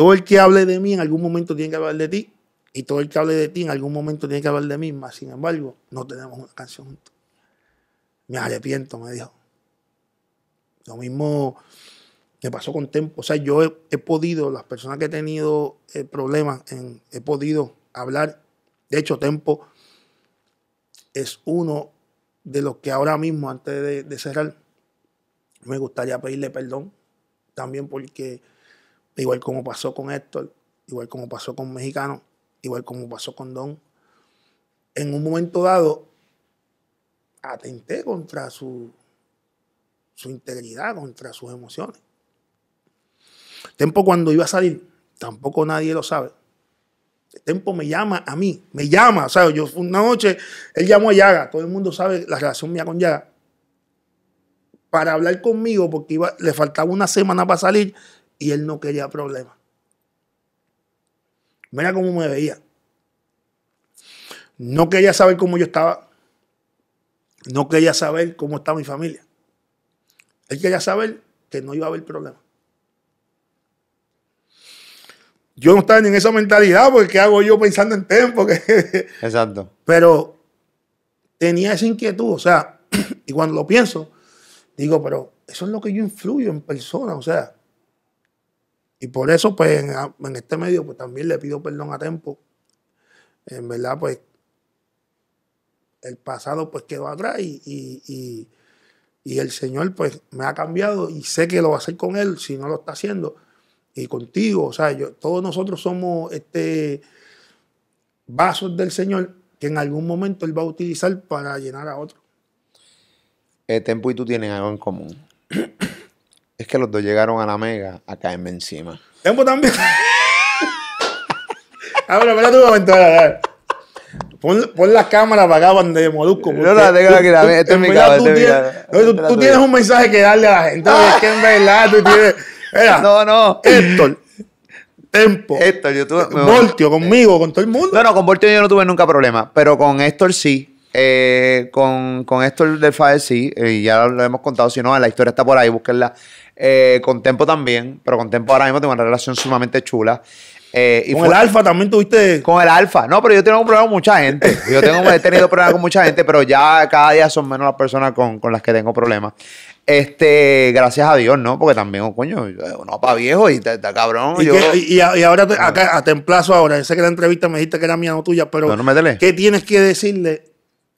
Speaker 2: todo el que hable de mí en algún momento tiene que hablar de ti. Y todo el que hable de ti en algún momento tiene que hablar de mí. sin embargo, no tenemos una canción juntos. Me arrepiento, me dijo. Lo mismo me pasó con Tempo. O sea, yo he, podido, las personas que he tenido eh, problemas, en, he podido hablar. De hecho, Tempo es uno de los que ahora mismo, antes de cerrar, me gustaría pedirle perdón. También porque igual como pasó con Héctor, igual como pasó con Mexicano, igual como pasó con Don. En un momento dado, atenté contra su, su integridad, contra sus emociones. tiempo cuando iba a salir, tampoco nadie lo sabe. Tempo me llama a mí, me llama, o sea, yo una noche, él llamó a Yaga, todo el mundo sabe la relación mía con Yaga, para hablar conmigo porque le faltaba una semana para salir y él no quería problemas. Mira cómo me veía. No quería saber cómo yo estaba. No quería saber cómo estaba mi familia. Él quería saber que no iba a haber problema. Yo no estaba en esa mentalidad porque ¿qué hago yo pensando en tiempo? Exacto. Pero tenía esa inquietud, o sea, y cuando lo pienso, digo, pero eso es lo que yo influyo en persona. o sea, y por eso, pues, ah, en, este medio, pues también le pido perdón a Tempo. En verdad, pues, el pasado, pues, quedó atrás y, el Señor, pues, me ha cambiado y sé que lo va a hacer con él si no lo está haciendo. Y contigo, o sea, yo, todos nosotros somos este vasos del Señor que en algún momento Él va a utilizar para llenar a otro.
Speaker 1: Eh, Tempo y tú tienen algo en común. Es que los dos llegaron a la mega a caerme encima.
Speaker 2: Tempo también. Ahora, pero tú momento. Pon, pon la cámara para acá donde Molusco. No, la tengo aquí, la Este es mi Tú, tienes un mensaje que darle a la gente. Es que en verdad tú tienes. no, no. Héctor. Tempo. Héctor, yo tuve. Voltio, conmigo, con todo el
Speaker 1: mundo. No, no, con Voltio yo no tuve nunca problema. Pero con Héctor sí. Eh, con, con Héctor del FAE sí. y eh, ya lo hemos contado. Si no, la historia está por ahí, búsquenla. Eh, con Tempo también, pero con Tempo ahora mismo tengo una relación sumamente chula. Eh, y con el Alfa también tuviste. Con el Alfa. No, pero yo tengo un problema con mucha gente. Yo tengo, he tenido problemas con mucha gente, pero ya cada día son menos las personas con, con las que tengo problemas. Este, gracias a Dios, ¿no? Porque también, oh, coño, eh, no para viejo y está cabrón. ¿Y,
Speaker 2: y, ahora acá, a te emplazo ahora. sé que la entrevista me dijiste que era mía no tuya, pero. No, ¿Qué tienes que decirle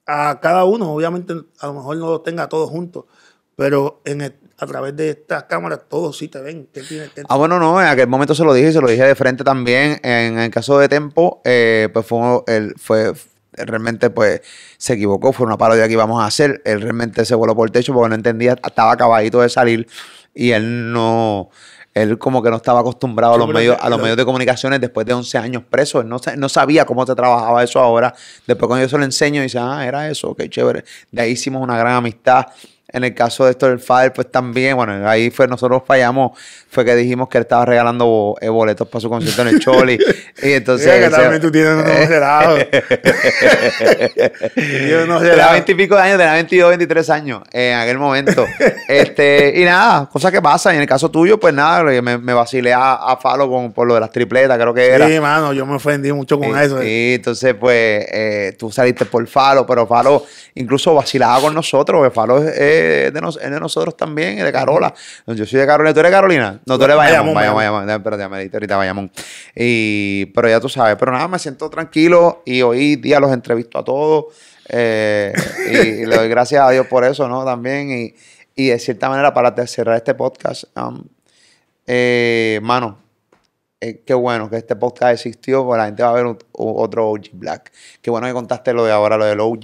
Speaker 2: a cada uno? Obviamente, a lo mejor no los tenga todos juntos pero en a través de estas cámaras todos sí te ven.
Speaker 1: ah, bueno, no, en aquel momento se lo dije y se lo dije de frente también. En el caso de Tempo, eh, pues fue, él fue realmente pues se equivocó, fue una parodia que íbamos a hacer, él realmente se voló por el techo porque no entendía, estaba acabadito de salir y él no, él como que no estaba acostumbrado a los medios, a los medios de comunicaciones después de 11 años preso. Él no, no sabía cómo se trabajaba eso ahora. Después cuando yo se lo enseño, dice, ah, era eso, qué chévere. De ahí hicimos una gran amistad. En el caso de esto del Fader, pues también, bueno, ahí fue, nosotros fallamos, fue que dijimos que él estaba regalando eh, boletos para su concierto en el Choli. y entonces. era que Tenía veintipico de años, tenía 22, 23 años en aquel momento. este, y nada, cosas que pasan. Y en el caso tuyo, pues nada, me, vacilé a, Falo con, por lo de las tripletas, creo que era. Sí,
Speaker 2: mano, yo me ofendí mucho con eso.
Speaker 1: Y entonces, pues, eh, tú saliste por Falo, pero Falo incluso vacilaba con nosotros, porque Falo es de, nosotros también, de Carola. Yo soy de Carolina, ¿tú eres Carolina? No, tú eres Bayamón, Bayamón, Bayamón. Espérate, ahorita Bayamón. pero ya tú sabes, pero nada, me siento tranquilo y hoy día los entrevisto a todos. Eh, y, le doy gracias a Dios por eso, ¿no? También. Y, de cierta manera, para cerrar este podcast, um, eh, mano, eh, qué bueno que este podcast existió, porque la gente va a ver otro OG Black. Qué bueno que contaste lo de ahora, lo del OG.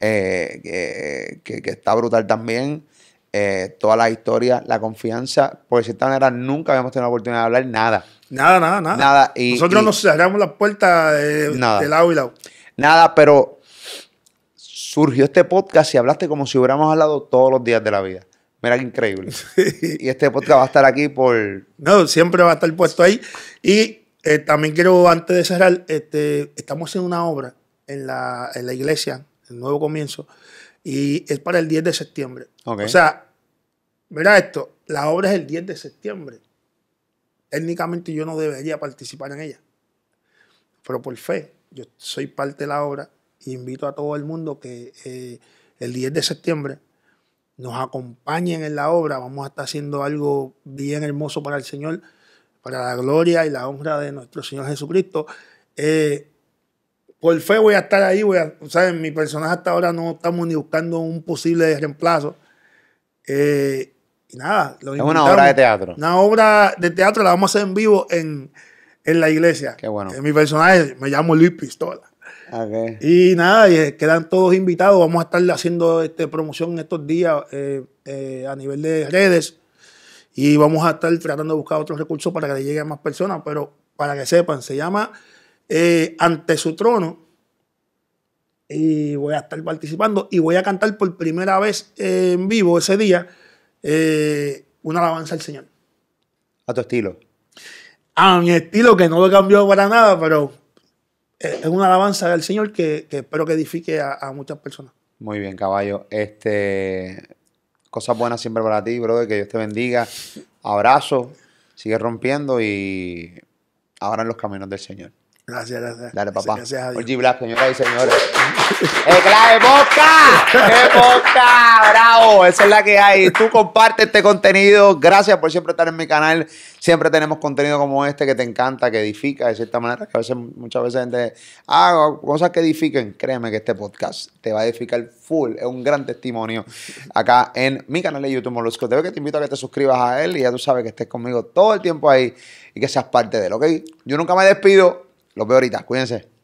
Speaker 1: Eh, que, está brutal también. Eh, toda la historia, la confianza, por de cierta manera nunca habíamos tenido la oportunidad de hablar nada. Nada, nada, nada. Nosotros nos
Speaker 2: cerramos la puerta de, lado
Speaker 1: y lado. Nada, pero surgió este podcast y hablaste como si hubiéramos hablado todos los días de la vida. Mira que increíble. Y este podcast va a estar aquí por...
Speaker 2: No, siempre va a estar puesto ahí. Y eh, también quiero, antes de cerrar, este, estamos haciendo una obra en la, en la iglesia el nuevo comienzo, y es para el 10 de septiembre. O sea, verá esto, la obra es el 10 de septiembre. Técnicamente yo no debería participar en ella, pero por fe, yo soy parte de la obra y invito a todo el mundo que eh, el 10 de septiembre nos acompañen en la obra. Vamos a estar haciendo algo bien hermoso para el Señor, para la gloria y la honra de nuestro Señor Jesucristo. Eh, por fe voy a estar ahí, voy a, Mi personaje hasta ahora no estamos ni buscando un posible reemplazo. Eh, y nada, lo Es una obra de teatro. Una obra de teatro la vamos a hacer en vivo en, la iglesia. Qué bueno. Eh, mi personaje me llamo Luis Pistola. Y nada, eh, quedan todos invitados. Vamos a estar haciendo este, promoción estos días a nivel de redes. Y vamos a estar tratando de buscar otros recursos para que le lleguen a más personas. Pero para que sepan, se llama eh, ante su trono. Y voy a estar participando y voy a cantar por primera vez en vivo ese día eh, una alabanza al Señor. ¿A tu estilo? A mi estilo, que no lo cambiado para nada, pero eh, es una alabanza del Señor que, espero que edifique a, muchas personas.
Speaker 1: Muy bien, caballo. Este, cosas buenas siempre para ti, brother. Que Dios te bendiga. Abrazo. Sigue rompiendo y ahora en los caminos del Señor.
Speaker 2: Gracias, gracias. Dale, papá. Gracias
Speaker 1: Dios. Orgy Black, señoras y señores.
Speaker 2: ¡Es ¡Eh, clave boca! ¡Qué ¡Eh, boca!
Speaker 1: ¡Bravo! Esa es la que hay. Tú comparte este contenido. Gracias por siempre estar en mi canal. Siempre tenemos contenido como este que te encanta, que edifica de cierta manera. a veces, muchas veces, gente, ah, cosas que edifiquen. Créeme que este podcast te va a edificar full. Es un gran testimonio acá en mi canal de YouTube Molusco. Te te invito a que te suscribas a él y ya tú sabes que estés conmigo todo el tiempo ahí y que seas parte de él, ¿ok? Yo nunca me despido lo veo ahorita. Cuídense.